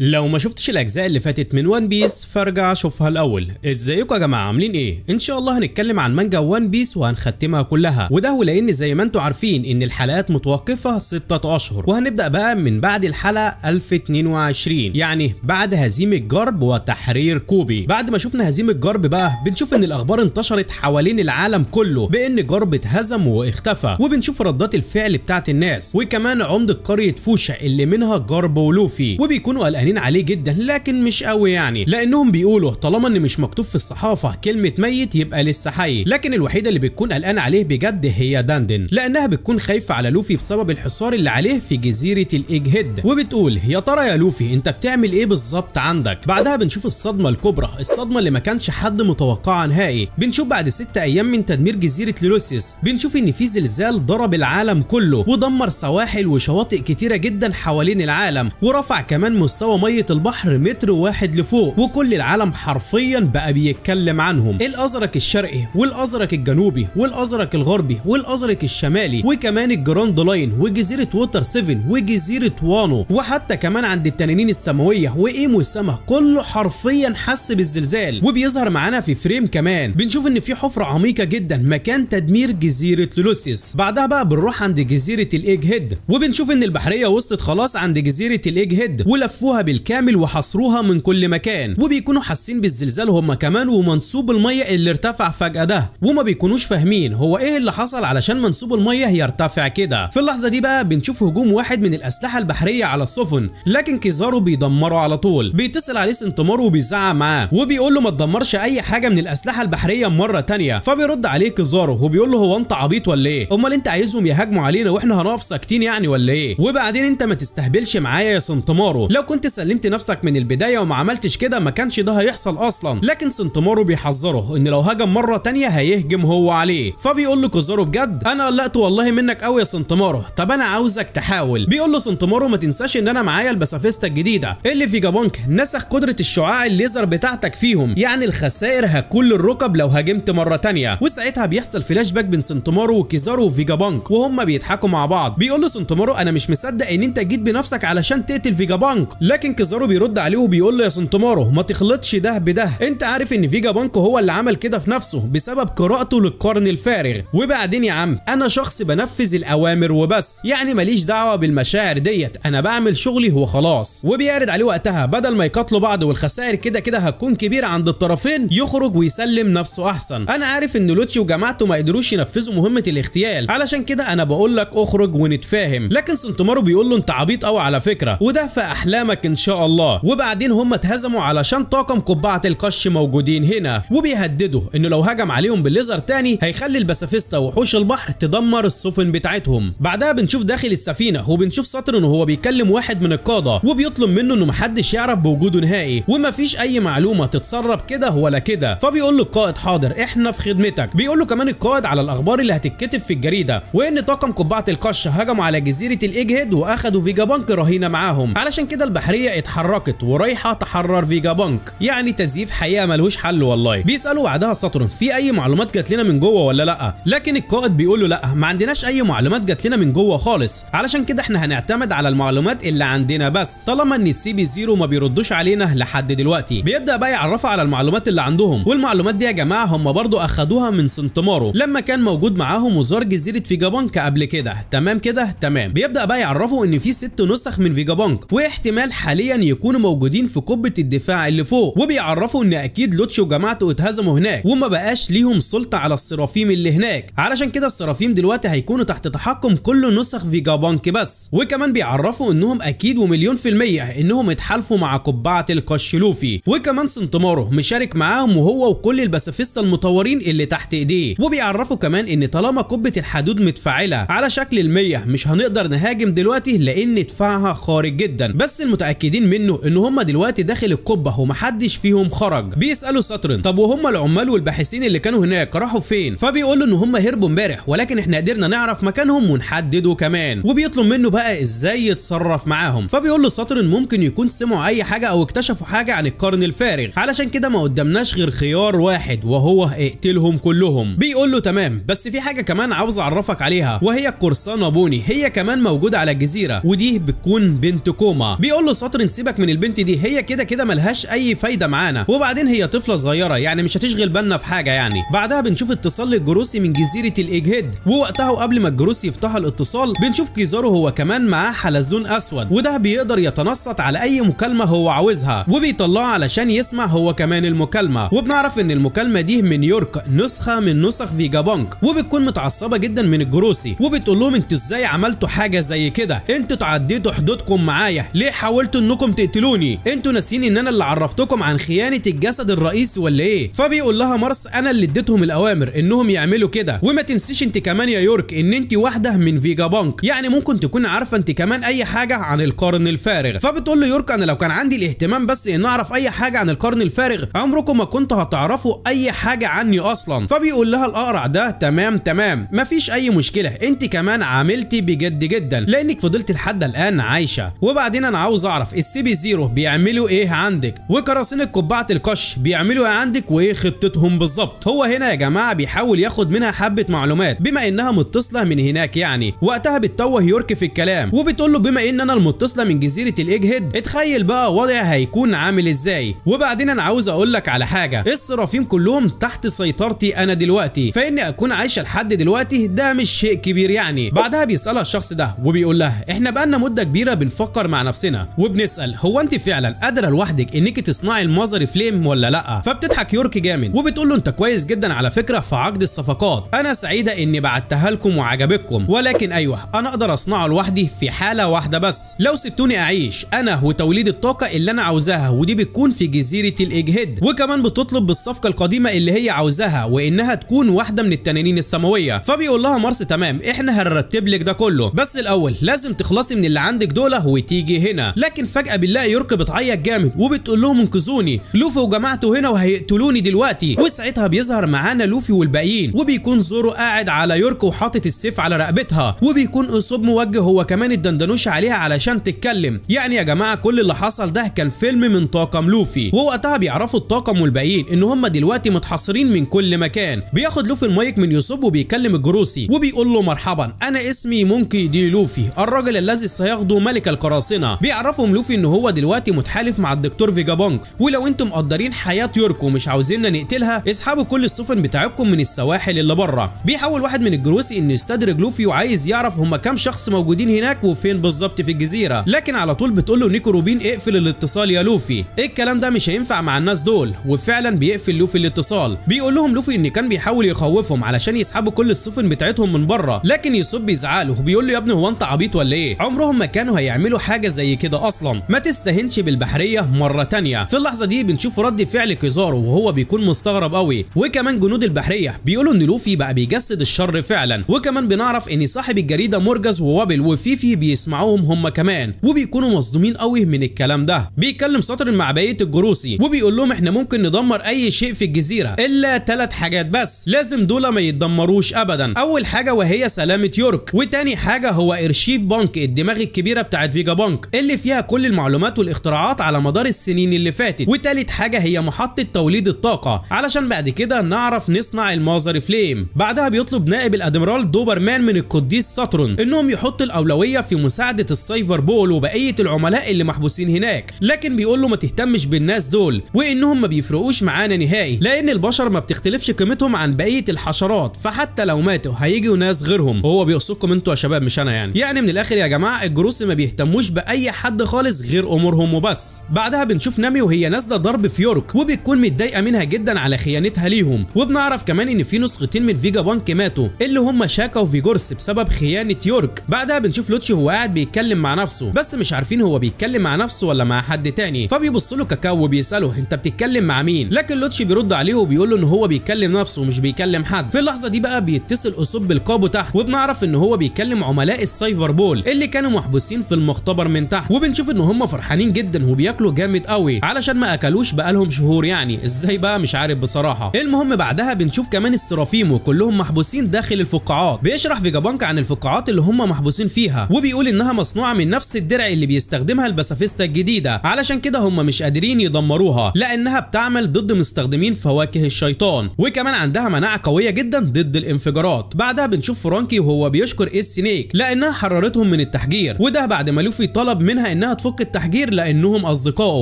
لو ما شفتش الاجزاء اللي فاتت من وان بيس فارجع شوفها الاول ازيكم يا جماعه عاملين ايه ان شاء الله هنتكلم عن مانجا وان بيس وهنختمها كلها وده لان زي ما انتم عارفين ان الحلقات متوقفه 6 اشهر وهنبدا بقى من بعد الحلقه 1022 يعني بعد هزيمه جرب وتحرير كوبي بعد ما شفنا هزيمه جرب بقى بنشوف ان الاخبار انتشرت حوالين العالم كله بان جرب اتهزم واختفى وبنشوف ردات الفعل بتاعت الناس وكمان عمده قريه فوشا اللي منها جرب ولوفي وبيكونوا قلقانين زعلانين عليه جدا لكن مش قوي يعني لانهم بيقولوا طالما ان مش مكتوب في الصحافه كلمه ميت يبقى لسه حي لكن الوحيده اللي بتكون قلقان عليه بجد هي داندن لانها بتكون خايفه على لوفي بسبب الحصار اللي عليه في جزيره الايج هيد وبتقول يا ترى يا لوفي انت بتعمل ايه بالظبط عندك بعدها بنشوف الصدمه الكبرى الصدمه اللي ما كانش حد متوقعها نهائي بنشوف بعد ست ايام من تدمير جزيره لوسيس بنشوف ان في زلزال ضرب العالم كله ودمر سواحل وشواطئ كتيره جدا حوالين العالم ورفع كمان مستوى ميه البحر متر واحد لفوق وكل العالم حرفيا بقى بيتكلم عنهم الازرق الشرقي والازرق الجنوبي والازرق الغربي والازرق الشمالي وكمان الجراند لاين وجزيره ووتر 7 وجزيره وانو وحتى كمان عند التنانين السماويه وايمو السما كله حرفيا حس بالزلزال وبيظهر معانا في فريم كمان بنشوف ان في حفره عميقه جدا مكان تدمير جزيره لولوسيس بعدها بقى بنروح عند جزيره الايج هيد وبنشوف ان البحريه وصلت خلاص عند جزيره الايج هيد ولفوها بالكامل وحصروها من كل مكان وبيكونوا حاسين بالزلزال هما كمان ومنسوب الميه اللي ارتفع فجاه ده وما بيكونوش فاهمين هو ايه اللي حصل علشان منسوب الميه يرتفع كده في اللحظه دي بقى بنشوف هجوم واحد من الاسلحه البحريه على السفن لكن كيزارو بيدمره على طول بيتصل عليه سنتمارو وبيزعق معاه وبيقول له ما تدمرش اي حاجه من الاسلحه البحريه مره تانية فبيرد عليه كيزارو وبيقول له هو انت عبيط ولا ايه امال انت عايزهم يهاجموا علينا واحنا هنقف ساكتين يعني ولا ايه وبعدين انت ما تستهبلش معايا يا سنتمارو لو كنت سلمت نفسك من البدايه وما عملتش كده ما كانش ده هيحصل اصلا لكن سنتمارو بيحذره ان لو هجم مره تانية هيهجم هو عليه فبيقول له كوزارو بجد انا قلقت والله منك قوي يا سنتمارو طب انا عاوزك تحاول بيقول له سنتمارو ما تنساش ان انا معايا البسافيستا الجديده اللي في جابونك نسخ قدره الشعاع الليزر بتاعتك فيهم يعني الخسائر هتكون للركب لو هاجمت مره تانية وساعتها بيحصل فلاش باك بين سنتمارو وكيزارو وفيجا بانك وهم بيضحكوا مع بعض بيقول له سنتمارو انا مش مصدق ان انت جيت بنفسك علشان تقتل فيجا بانك لكن كيزارو بيرد عليه وبيقول له يا سنتمارو ما تخلطش ده بده انت عارف ان فيجا بانكو هو اللي عمل كده في نفسه بسبب قراءته للقرن الفارغ وبعدين يا عم انا شخص بنفذ الاوامر وبس يعني ماليش دعوه بالمشاعر ديت انا بعمل شغلي وخلاص وبيعرض عليه وقتها بدل ما يقاتلوا بعض والخسائر كده كده هتكون كبيره عند الطرفين يخرج ويسلم نفسه احسن انا عارف ان لوتشي وجماعته ما قدروش ينفذوا مهمه الاغتيال علشان كده انا بقول لك اخرج ونتفاهم لكن سنتمارو بيقول له انت عبيط قوي على فكره وده في احلامك ان شاء الله وبعدين هم اتهزموا علشان طاقم قبعه القش موجودين هنا وبيهددوا انه لو هجم عليهم بالليزر تاني هيخلي الباسافيستا وحوش البحر تدمر السفن بتاعتهم بعدها بنشوف داخل السفينه وبنشوف انه وهو بيكلم واحد من القاده وبيطلب منه انه محدش يعرف بوجوده نهائي ومفيش اي معلومه تتسرب كده ولا كده فبيقول له القائد حاضر احنا في خدمتك بيقول له كمان القائد على الاخبار اللي هتتكتب في الجريده وان طاقم قبعه القش هجموا على جزيره الاجهد واخدوا فيجا بانك رهينه معاهم علشان كده البحريه البشريه اتحركت ورايحه تحرر فيجا بانك يعني تزييف حقيقه ملهوش حل والله بيسالوا بعدها ساترون في اي معلومات جات لنا من جوه ولا لا لكن القائد بيقول له لا ما عندناش اي معلومات جات لنا من جوه خالص علشان كده احنا هنعتمد على المعلومات اللي عندنا بس طالما ان السي بي زيرو ما بيردوش علينا لحد دلوقتي بيبدا بقى يعرفه على المعلومات اللي عندهم والمعلومات دي يا جماعه هم برضو اخدوها من سنتمارو لما كان موجود معاهم وزار جزيره فيجا بانك قبل كده تمام كده تمام بيبدا بقى يعرفه ان في ست نسخ من فيجا بانك واحتمال حاليا يكونوا موجودين في قبه الدفاع اللي فوق وبيعرفوا ان اكيد لوتش وجماعته اتهزموا هناك وما بقاش ليهم سلطه على السرافيم اللي هناك علشان كده السرافيم دلوقتي هيكونوا تحت تحكم كل نسخ فيجا بانك بس وكمان بيعرفوا انهم اكيد ومليون في الميه انهم اتحالفوا مع قبعه لوفي وكمان سنتمارو مشارك معاهم وهو وكل الباسيفيستا المطورين اللي تحت ايديه وبيعرفوا كمان ان طالما قبه الحدود متفاعله على شكل المية مش هنقدر نهاجم دلوقتي لان دفاعها خارج جدا بس المتأكد متاكدين منه ان هم دلوقتي داخل القبه ومحدش فيهم خرج بيسالوا ساترن طب وهم العمال والباحثين اللي كانوا هناك راحوا فين فبيقول له ان هم هربوا امبارح ولكن احنا قدرنا نعرف مكانهم ونحدده كمان وبيطلب منه بقى ازاي يتصرف معاهم فبيقول له ساترن ممكن يكون سمعوا اي حاجه او اكتشفوا حاجه عن القرن الفارغ علشان كده ما قدامناش غير خيار واحد وهو اقتلهم كلهم بيقول له تمام بس في حاجه كمان عاوز اعرفك عليها وهي القرصانه بوني هي كمان موجوده على الجزيره ودي بتكون بنت كوما بيقول له خاطر نسيبك من البنت دي هي كده كده ملهاش اي فايده معانا وبعدين هي طفله صغيره يعني مش هتشغل بالنا في حاجه يعني بعدها بنشوف اتصال للجروسي من جزيره الاجهد ووقتها وقبل ما الجروسي يفتح الاتصال بنشوف كيزارو هو كمان معاه حلزون اسود وده بيقدر يتنصت على اي مكالمه هو عاوزها وبيطلعه علشان يسمع هو كمان المكالمه وبنعرف ان المكالمه دي من يورك نسخه من نسخ فيجا بانك وبتكون متعصبه جدا من الجروسي وبتقول لهم انتوا ازاي عملتوا حاجه زي كده انتوا تعديتوا حدودكم معايا ليه حاولتوا انتوا انكم تقتلوني انتوا ناسيين ان انا اللي عرفتكم عن خيانه الجسد الرئيسي ولا ايه فبيقول لها مارس انا اللي اديتهم الاوامر انهم يعملوا كده وما تنسيش انت كمان يا يورك ان انت واحده من فيجا بانك يعني ممكن تكون عارفه انت كمان اي حاجه عن القرن الفارغ فبتقول له يورك انا لو كان عندي الاهتمام بس ان اعرف اي حاجه عن القرن الفارغ عمركم ما كنتوا هتعرفوا اي حاجه عني اصلا فبيقول لها الاقرع ده تمام تمام مفيش اي مشكله انت كمان عاملتي بجد جدا لانك فضلت لحد الان عايشه وبعدين انا عاوز اعرف تعرف السي بي زيرو بيعملوا ايه عندك وكراسين قبعه القش بيعملوا ايه عندك وايه خطتهم بالظبط هو هنا يا جماعه بيحاول ياخد منها حبه معلومات بما انها متصله من هناك يعني وقتها بتتوه يورك في الكلام وبتقول له بما ان انا المتصله من جزيره الاجهد اتخيل بقى وضعي هيكون عامل ازاي وبعدين انا عاوز اقول لك على حاجه الصرافين كلهم تحت سيطرتي انا دلوقتي فاني اكون عايشه لحد دلوقتي ده مش شيء كبير يعني بعدها بيسالها الشخص ده وبيقول لها احنا بقى لنا مده كبيره بنفكر مع نفسنا وب وبنسال هو انت فعلا قادره لوحدك انك تصنعي المذر فليم ولا لا فبتضحك يورك جامد وبتقول له انت كويس جدا على فكره في عقد الصفقات انا سعيده اني بعتها لكم وعجبتكم ولكن ايوه انا اقدر اصنعه لوحدي في حاله واحده بس لو سبتوني اعيش انا وتوليد الطاقه اللي انا عاوزاها ودي بتكون في جزيره الاجهد وكمان بتطلب بالصفقه القديمه اللي هي عاوزاها وانها تكون واحده من التنانين السماويه فبيقول لها مارس تمام احنا هنرتب لك ده كله بس الاول لازم تخلصي من اللي عندك دول وتيجي هنا لكن لكن فجأة بنلاقي يورك بتعيط جامد وبتقول لهم انقذوني لوفي وجماعته هنا وهيقتلوني دلوقتي وساعتها بيظهر معانا لوفي والباقيين وبيكون زورو قاعد على يورك وحاطط السيف على رقبتها وبيكون اصوب موجه هو كمان الدندنوش عليها علشان تتكلم يعني يا جماعة كل اللي حصل ده كان فيلم من طاقم لوفي ووقتها بيعرفوا الطاقم والباقيين ان هم دلوقتي متحصرين من كل مكان بياخد لوفي المايك من يصوب وبيكلم الجروسي وبيقول له مرحبا انا اسمي مونكي دي لوفي الراجل الذي سيغدو ملك القراصنة بيعرفوا لهم لوفي ان هو دلوقتي متحالف مع الدكتور فيجا بونك ولو انتم مقدرين حياه يورك ومش عاوزيننا نقتلها اسحبوا كل السفن بتاعتكم من السواحل اللي بره بيحاول واحد من الجروسي انه يستدرج لوفي وعايز يعرف هما كام شخص موجودين هناك وفين بالظبط في الجزيره لكن على طول بتقول له نيكو روبين اقفل الاتصال يا لوفي إيه الكلام ده مش هينفع مع الناس دول وفعلا بيقفل لوفي الاتصال بيقول لهم لوفي ان كان بيحاول يخوفهم علشان يسحبوا كل السفن بتاعتهم من بره لكن يصب بيزعله وبيقول له يا ابني هو انت عبيط ولا ايه عمرهم ما كانوا هيعملوا حاجه زي كده اصلا اصلا ما تستهنش بالبحريه مره ثانيه في اللحظه دي بنشوف رد فعل كيزارو وهو بيكون مستغرب قوي وكمان جنود البحريه بيقولوا ان لوفي بقى بيجسد الشر فعلا وكمان بنعرف ان صاحب الجريده مورجز ووابل وفيفي بيسمعوهم هم كمان وبيكونوا مصدومين قوي من الكلام ده بيتكلم سطر مع بقيه الجروسي وبيقول لهم احنا ممكن ندمر اي شيء في الجزيره الا ثلاث حاجات بس لازم دول ما يتدمروش ابدا اول حاجه وهي سلامه يورك وتاني حاجه هو ارشيف بانك الدماغ الكبيره بتاعت فيجا بانك اللي فيها كل المعلومات والاختراعات على مدار السنين اللي فاتت وتالت حاجة هي محطة توليد الطاقة علشان بعد كده نعرف نصنع المازر فليم بعدها بيطلب نائب الادميرال دوبرمان من القديس ساترون انهم يحطوا الاولوية في مساعدة السايفر بول وبقية العملاء اللي محبوسين هناك لكن بيقول له ما تهتمش بالناس دول وانهم ما بيفرقوش معانا نهائي لان البشر ما بتختلفش قيمتهم عن بقية الحشرات فحتى لو ماتوا هيجوا ناس غيرهم وهو بيقصدكم انتوا يا شباب مش انا يعني يعني من الاخر يا جماعة الجروس ما بيهتموش باي حد خالص خالص غير امورهم وبس بعدها بنشوف نامي وهي نازله ضرب في يورك وبتكون متضايقه منها جدا على خيانتها ليهم وبنعرف كمان ان في نسختين من فيجا بانك ماتوا اللي هم شاكا وفيجورس بسبب خيانه يورك بعدها بنشوف لوتشي وهو قاعد بيتكلم مع نفسه بس مش عارفين هو بيتكلم مع نفسه ولا مع حد تاني فبيبص له كاكاو وبيساله انت بتتكلم مع مين لكن لوتشي بيرد عليه وبيقول له ان هو بيكلم نفسه مش بيكلم حد في اللحظه دي بقى بيتصل اسوب بالقابو تحت وبنعرف ان هو بيكلم عملاء السايفر بول اللي كانوا محبوسين في المختبر من تحت وبنشوف بنشوف ان هم فرحانين جدا وبياكلوا جامد قوي علشان ما اكلوش بقالهم شهور يعني ازاي بقى مش عارف بصراحه المهم بعدها بنشوف كمان السرافيمو كلهم محبوسين داخل الفقاعات بيشرح فيجابانك عن الفقاعات اللي هم محبوسين فيها وبيقول انها مصنوعه من نفس الدرع اللي بيستخدمها الباسافيستا الجديده علشان كده هم مش قادرين يدمروها لانها بتعمل ضد مستخدمين فواكه الشيطان وكمان عندها مناعه قويه جدا ضد الانفجارات بعدها بنشوف فرانكي وهو بيشكر إيه السنيك لانها حررتهم من التحجير وده بعد ما لوفي طلب منها انها هتفك التحجير لانهم اصدقائه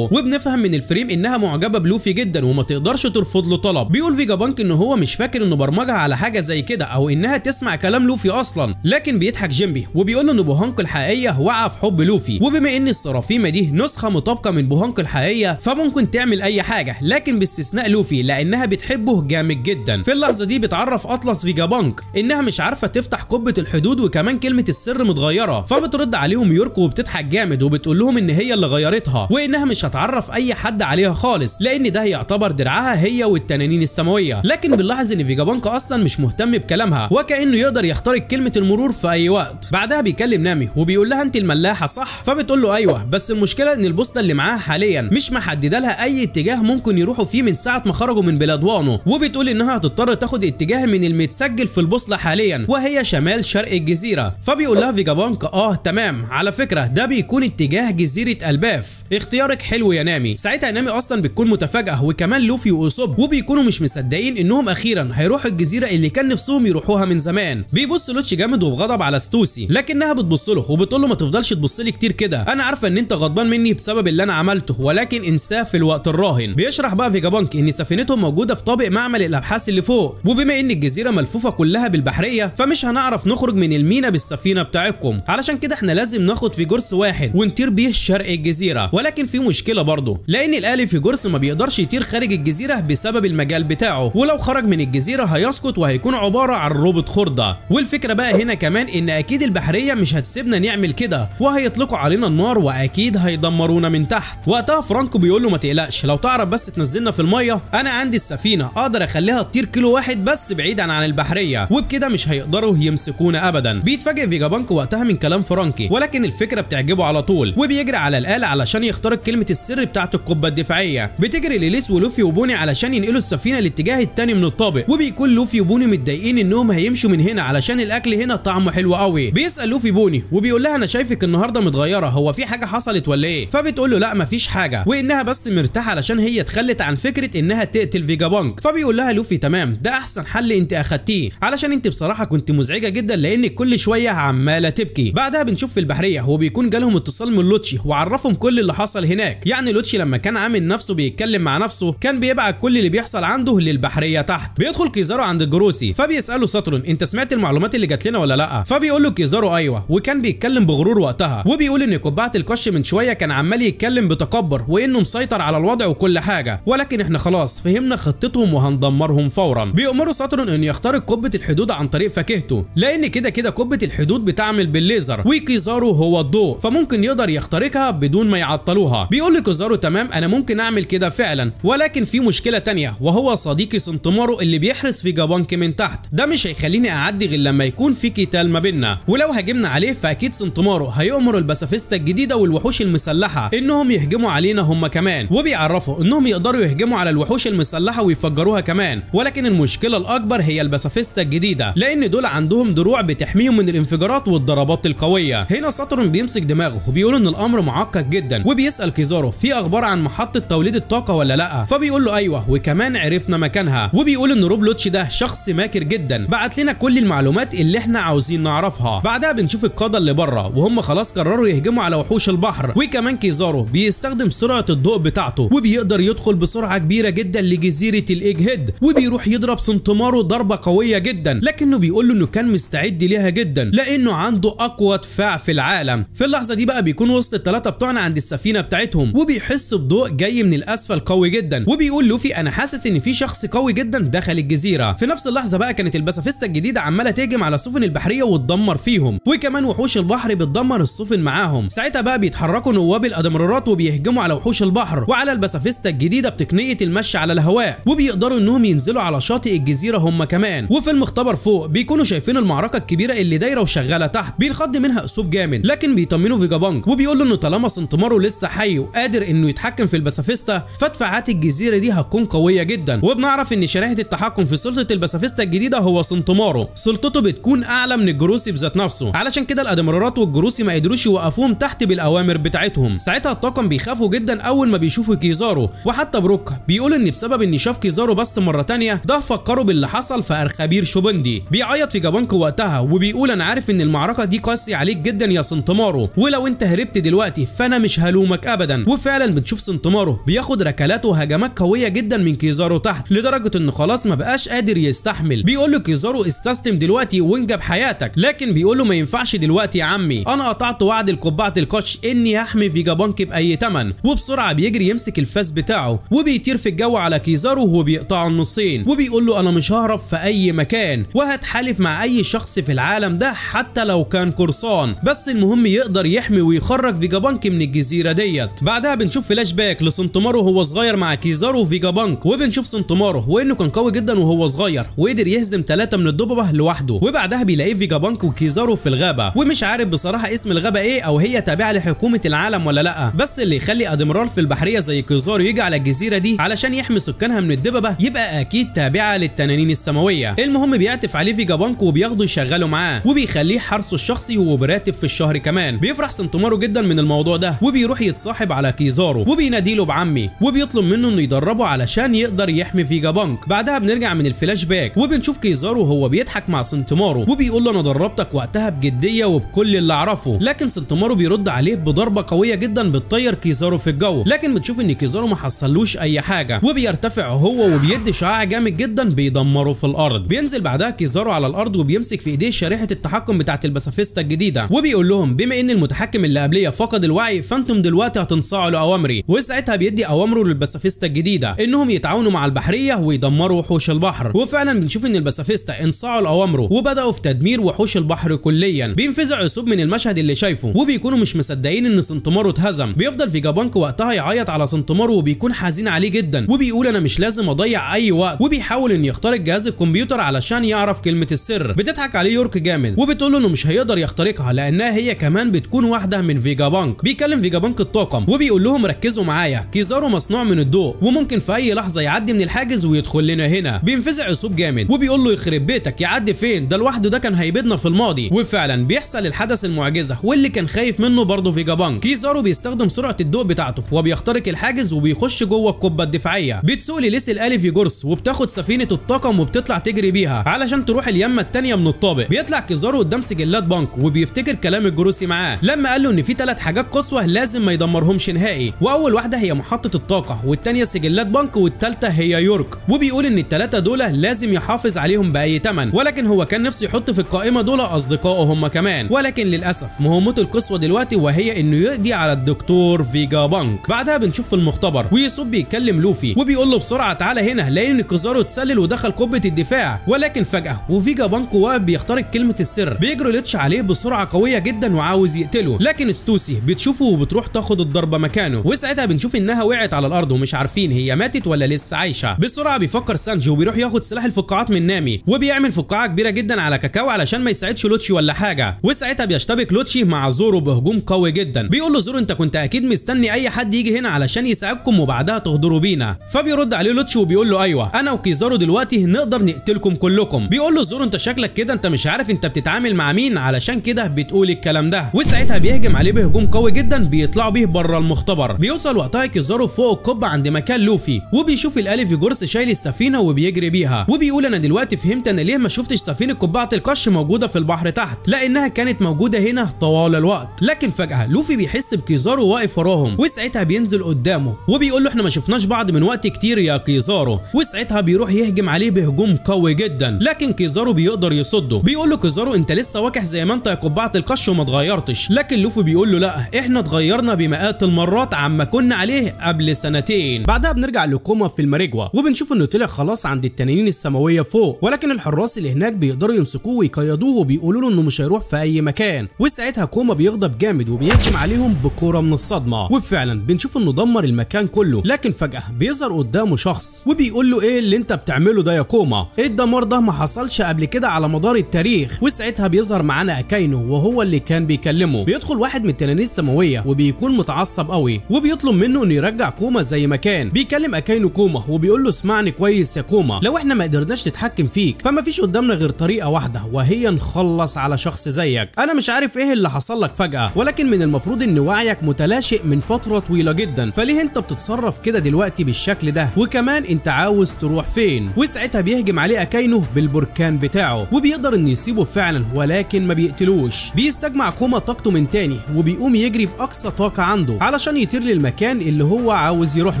وبنفهم من الفريم انها معجبه بلوفي جدا وما تقدرش ترفض له طلب بيقول فيجا بانك ان هو مش فاكر انه برمجها على حاجه زي كده او انها تسمع كلام لوفي اصلا لكن بيضحك جيمبي وبيقول له ان بوهانك الحقيقيه وقع في حب لوفي وبما ان السرافيمه دي نسخه مطابقه من بوهانك الحقيقيه فممكن تعمل اي حاجه لكن باستثناء لوفي لانها بتحبه جامد جدا في اللحظه دي بتعرف اطلس فيجا بانك انها مش عارفه تفتح قبه الحدود وكمان كلمه السر متغيره فبترد عليهم يورك وبتضحك جامد وبتقول لهم ان هي اللي غيرتها وانها مش هتعرف اي حد عليها خالص لان ده يعتبر درعها هي والتنانين السماويه لكن بنلاحظ ان فيجا بانك اصلا مش مهتم بكلامها وكانه يقدر يخترق كلمه المرور في اي وقت بعدها بيكلم نامي وبيقول لها انت الملاحه صح فبتقول له ايوه بس المشكله ان البوصله اللي معاها حاليا مش محدده لها اي اتجاه ممكن يروحوا فيه من ساعه ما خرجوا من بلاد وانو وبتقول انها هتضطر تاخد اتجاه من المتسجل في البوصله حاليا وهي شمال شرق الجزيره فبيقول لها فيجا بانك اه تمام على فكره ده بيكون اتجاه اتجاه جزيره الباف اختيارك حلو يا نامي ساعتها نامي اصلا بتكون متفاجئه وكمان لوفي واسوب وبيكونوا مش مصدقين انهم اخيرا هيروحوا الجزيره اللي كان نفسهم يروحوها من زمان بيبص لوتش جامد وبغضب على ستوسي لكنها بتبص له وبتقول له ما تفضلش تبص لي كتير كده انا عارفه ان انت غضبان مني بسبب اللي انا عملته ولكن انساه في الوقت الراهن بيشرح بقى فيجابانك ان سفينتهم موجوده في طابق معمل الابحاث اللي فوق وبما ان الجزيره ملفوفه كلها بالبحريه فمش هنعرف نخرج من المينا بالسفينه بتاعتكم علشان كده احنا لازم ناخد في جرس واحد ونطير به شرق الجزيره ولكن في مشكله برضه لان الالي في جرس ما بيقدرش يطير خارج الجزيره بسبب المجال بتاعه ولو خرج من الجزيره هيسقط وهيكون عباره عن روبوت خرده والفكره بقى هنا كمان ان اكيد البحريه مش هتسيبنا نعمل كده وهيطلقوا علينا النار واكيد هيدمرونا من تحت وقتها فرانكو بيقول له ما تقلقش لو تعرف بس تنزلنا في الميه انا عندي السفينه اقدر اخليها تطير كيلو واحد بس بعيدا عن البحريه وبكده مش هيقدروا يمسكونا ابدا بيتفاجئ فيجابانكو وقتها من كلام فرانكي ولكن الفكره بتعجبه على طول وبيجري على الآلة علشان يخترق كلمة السر بتاعت القبة الدفاعية بتجري لليس ولوفي وبوني علشان ينقلوا السفينة للاتجاه التاني من الطابق وبيكون لوفي وبوني متضايقين انهم هيمشوا من هنا علشان الاكل هنا طعمه حلو قوي بيسأل لوفي بوني وبيقول لها انا شايفك النهارده متغيرة هو في حاجة حصلت ولا ايه فبتقول له لا مفيش حاجة وانها بس مرتاحة علشان هي اتخلت عن فكرة انها تقتل فيجا بانك فبيقول لها لوفي تمام ده احسن حل انت اخدتيه علشان انت بصراحة كنت مزعجة جدا لانك كل شوية عمالة تبكي بعدها بنشوف في البحرية هو بيكون جالهم اتصال من لوتشي وعرفهم كل اللي حصل هناك يعني لوتشي لما كان عامل نفسه بيتكلم مع نفسه كان بيبعت كل اللي بيحصل عنده للبحريه تحت بيدخل كيزارو عند الجروسي فبيساله ساترون انت سمعت المعلومات اللي جات لنا ولا لا فبيقول له كيزارو ايوه وكان بيتكلم بغرور وقتها وبيقول ان قبعه الكش من شويه كان عمال يتكلم بتكبر وانه مسيطر على الوضع وكل حاجه ولكن احنا خلاص فهمنا خطتهم وهندمرهم فورا بيامروا ساترون انه يخترق قبه الحدود عن طريق فاكهته لان كده كده قبه الحدود بتعمل بالليزر وكيزارو هو الضوء فممكن يقدر يخترقها بدون ما يعطلوها بيقول لكوزارو تمام انا ممكن اعمل كده فعلا ولكن في مشكله تانية وهو صديقي سنتومارو اللي بيحرس في جابانك من تحت ده مش هيخليني اعدي غير لما يكون في قتال ما بيننا ولو هاجمنا عليه فاكيد سنتومارو هيأمر الباسافيستا الجديده والوحوش المسلحه انهم يهجموا علينا هم كمان وبيعرفوا انهم يقدروا يهجموا على الوحوش المسلحه ويفجروها كمان ولكن المشكله الاكبر هي الباسافيستا الجديده لان دول عندهم دروع بتحميهم من الانفجارات والضربات القويه هنا ساترن بيمسك دماغه وبيقول ان الامر معقد جدا وبيسال كيزارو في اخبار عن محطه توليد الطاقه ولا لا فبيقول له ايوه وكمان عرفنا مكانها وبيقول ان روب لوتش ده شخص ماكر جدا بعت لنا كل المعلومات اللي احنا عاوزين نعرفها بعدها بنشوف القاده اللي بره وهم خلاص قرروا يهجموا على وحوش البحر وكمان كيزارو بيستخدم سرعه الضوء بتاعته وبيقدر يدخل بسرعه كبيره جدا لجزيره الايج هيد وبيروح يضرب سنتمارو ضربه قويه جدا لكنه بيقول له انه كان مستعد ليها جدا لانه عنده اقوى دفاع في العالم في اللحظه دي بقى بيكون وصل الثلاثه بتوعنا عند السفينه بتاعتهم وبيحس بضوء جاي من الاسفل قوي جدا وبيقول لوفي انا حاسس ان في شخص قوي جدا دخل الجزيره في نفس اللحظه بقى كانت البسافيستا الجديده عماله تهجم على السفن البحريه وتدمر فيهم وكمان وحوش البحر بتدمر السفن معاهم ساعتها بقى بيتحركوا نواب الادمرارات وبيهجموا على وحوش البحر وعلى البسافيستا الجديده بتقنيه المشي على الهواء وبيقدروا انهم ينزلوا على شاطئ الجزيره هم كمان وفي المختبر فوق بيكونوا شايفين المعركه الكبيره اللي دايره وشغاله تحت بينخض منها اسلوب جامد لكن بيطمنوا فيجابانج وبيقول بتقول له انه طالما سنتمارو لسه حي وقادر انه يتحكم في الباسافيستا فدفاعات الجزيره دي هتكون قويه جدا وبنعرف ان شريحه التحكم في سلطه الباسافيستا الجديده هو سنتمارو سلطته بتكون اعلى من الجروسي بذات نفسه علشان كده الادمرارات والجروسي ما قدروش يوقفوهم تحت بالاوامر بتاعتهم ساعتها الطاقم بيخافوا جدا اول ما بيشوفوا كيزارو وحتى بروك بيقول ان بسبب ان شاف كيزارو بس مره ثانيه ده فكروا باللي حصل في ارخبير شوبندي بيعيط في جابانكو وقتها وبيقول انا عارف ان المعركه دي قاسيه عليك جدا يا سنتمارو ولو انت هربت تعبت دلوقتي فانا مش هلومك ابدا وفعلا بنشوف سنتمارو بياخد ركلات وهجمات قويه جدا من كيزارو تحت لدرجه انه خلاص ما بقاش قادر يستحمل بيقول له كيزارو استسلم دلوقتي وانجب حياتك لكن بيقول له ما ينفعش دلوقتي يا عمي انا قطعت وعد القبعه الكوتش اني هحمي فيجا بانك باي ثمن وبسرعه بيجري يمسك الفاس بتاعه وبيطير في الجو على كيزارو وهو بيقطعه النصين وبيقول له انا مش ههرب في اي مكان وهتحالف مع اي شخص في العالم ده حتى لو كان قرصان بس المهم يقدر يحمي ويخرج بيحرك فيجا بانك من الجزيره ديت بعدها بنشوف فلاش باك لسنتومارو وهو صغير مع كيزارو وفيجا بانك وبنشوف سنتومارو وانه كان قوي جدا وهو صغير وقدر يهزم ثلاثه من الضببه لوحده وبعدها بيلاقيه فيجا بانك وكيزارو في الغابه ومش عارف بصراحه اسم الغابه ايه او هي تابعه لحكومه العالم ولا لا بس اللي يخلي ادميرال في البحريه زي كيزارو يجي على الجزيره دي علشان يحمي سكانها من الدببه يبقى اكيد تابعه للتنانين السماويه المهم بيعتف عليه فيجا بانك وبياخده يشغله معاه وبيخليه حرسه الشخصي وبراتب في الشهر كمان بيفرح سنتمارو جدا جدا من الموضوع ده وبيروح يتصاحب على كيزارو وبيناديله بعمي وبيطلب منه انه يدربه علشان يقدر يحمي فيجا بانك بعدها بنرجع من الفلاش باك وبنشوف كيزارو وهو بيضحك مع سنتمارو وبيقول له انا دربتك وقتها بجديه وبكل اللي اعرفه لكن سنتمارو بيرد عليه بضربه قويه جدا بتطير كيزارو في الجو لكن بتشوف ان كيزارو ما حصلوش اي حاجه وبيرتفع هو وبيدي شعاع جامد جدا بيدمره في الارض بينزل بعدها كيزارو على الارض وبيمسك في ايديه شريحه التحكم بتاعه الباسافيستا الجديده وبيقول لهم بما ان المتحكم اللي قبليه شويه فقد الوعي فانتم دلوقتي هتنصاعوا لاوامري وساعتها بيدي اوامره للباسافيستا الجديده انهم يتعاونوا مع البحريه ويدمروا وحوش البحر وفعلا بنشوف ان الباسافيستا انصاعوا لاوامره وبداوا في تدمير وحوش البحر كليا بينفزع عصوب من المشهد اللي شايفه وبيكونوا مش مصدقين ان سنتمارو اتهزم بيفضل في جابانك وقتها يعيط على سنتمارو وبيكون حزين عليه جدا وبيقول انا مش لازم اضيع اي وقت وبيحاول انه يخترق جهاز الكمبيوتر علشان يعرف كلمه السر بتضحك عليه يورك جامد وبتقول له انه مش هيقدر يخترقها لانها هي كمان بتكون واحده من في فيجا بانك بيكلم فيجا بانك الطاقم وبيقول لهم ركزوا معايا كيزارو مصنوع من الضوء وممكن في اي لحظه يعدي من الحاجز ويدخل لنا هنا بينفزع اسلوب جامد وبيقول له يخرب بيتك يعدي فين ده لوحده ده كان هيبيدنا في الماضي وفعلا بيحصل الحدث المعجزه واللي كان خايف منه برضه فيجا بانك كيزارو بيستخدم سرعه الضوء بتاعته وبيخترق الحاجز وبيخش جوه القبه الدفاعيه بتسولي ليس الالف يجرس وبتاخد سفينه الطاقم وبتطلع تجري بيها علشان تروح اليمه الثانيه من الطابق بيطلع كيزارو قدام سجلات بانك وبيفتكر كلام الجروسي معاه لما قال له ان في ثلاث حاجات قصوى لازم ما يدمرهمش نهائي واول واحده هي محطه الطاقه والثانيه سجلات بنك والثالثه هي يورك وبيقول ان الثلاثه دول لازم يحافظ عليهم باي ثمن ولكن هو كان نفسه يحط في القائمه دول اصدقائه هم كمان ولكن للاسف مهمته القصوى دلوقتي وهي انه يقضي على الدكتور فيجا بانك بعدها بنشوف في المختبر ويصب بيتكلم لوفي وبيقول له بسرعه تعالى هنا لان كزارو اتسلل ودخل قبه الدفاع ولكن فجاه وفيجا بانك واقف بيخترق كلمه السر بيجري ليتش عليه بسرعه قويه جدا وعاوز يقتله لكن ستو الروسي بتشوفه وبتروح تاخد الضربه مكانه وساعتها بنشوف انها وقعت على الارض ومش عارفين هي ماتت ولا لسه عايشه بسرعه بيفكر سانجي وبيروح ياخد سلاح الفقاعات من نامي وبيعمل فقاعه كبيره جدا على كاكاو علشان ما يساعدش لوتشي ولا حاجه وساعتها بيشتبك لوتشي مع زورو بهجوم قوي جدا بيقول له زورو انت كنت اكيد مستني اي حد يجي هنا علشان يساعدكم وبعدها تغدروا بينا فبيرد عليه لوتشي وبيقول له ايوه انا وكيزارو دلوقتي نقدر نقتلكم كلكم بيقول له زورو انت شكلك كده انت مش عارف انت بتتعامل مع مين علشان كده بتقول الكلام ده وساعتها بيهجم عليه هجوم قوي جدا بيطلعوا بيه بره المختبر بيوصل وقتها كيزارو فوق القبه عند مكان لوفي وبيشوف الالف جورس شايل السفينه وبيجري بيها وبيقول انا دلوقتي فهمت انا ليه ما شفتش سفينه قبعه القش موجوده في البحر تحت لانها كانت موجوده هنا طوال الوقت لكن فجاه لوفي بيحس بكيزارو واقف وراهم وساعتها بينزل قدامه وبيقول له احنا ما شفناش بعض من وقت كتير يا كيزارو وساعتها بيروح يهجم عليه بهجوم قوي جدا لكن كيزارو بيقدر يصده بيقول له كيزارو انت لسه واكح زي ما انت يا قبعه القش وما اتغيرتش لكن لوفي بيقول له له لا احنا اتغيرنا بمئات المرات عما كنا عليه قبل سنتين بعدها بنرجع لكوما في المريجوا وبنشوف انه طلع خلاص عند التنانين السماويه فوق ولكن الحراس اللي هناك بيقدروا يمسكوه ويقيدوه وبيقولوا له انه مش هيروح في اي مكان وساعتها كوما بيغضب جامد وبيهجم عليهم بكوره من الصدمه وفعلا بنشوف انه دمر المكان كله لكن فجاه بيظهر قدامه شخص وبيقول له ايه اللي انت بتعمله ده يا كوما ايه الدمار ده ما حصلش قبل كده على مدار التاريخ وساعتها بيظهر معانا اكاينو وهو اللي كان بيكلمه بيدخل واحد من التنانين السماويه وبيكون متعصب قوي وبيطلب منه انه يرجع كوما زي ما كان بيكلم اكاينو كوما وبيقول له اسمعني كويس يا كوما لو احنا ما قدرناش نتحكم فيك فما فيش قدامنا غير طريقه واحده وهي نخلص على شخص زيك انا مش عارف ايه اللي حصل لك فجاه ولكن من المفروض ان وعيك متلاشئ من فتره طويله جدا فليه انت بتتصرف كده دلوقتي بالشكل ده وكمان انت عاوز تروح فين وساعتها بيهجم عليه اكاينو بالبركان بتاعه وبيقدر انه يسيبه فعلا ولكن ما بيقتلوش بيستجمع كوما طاقته من تاني وبيقوم يجري باقصى طاقه عنده علشان يطير للمكان اللي هو عاوز يروح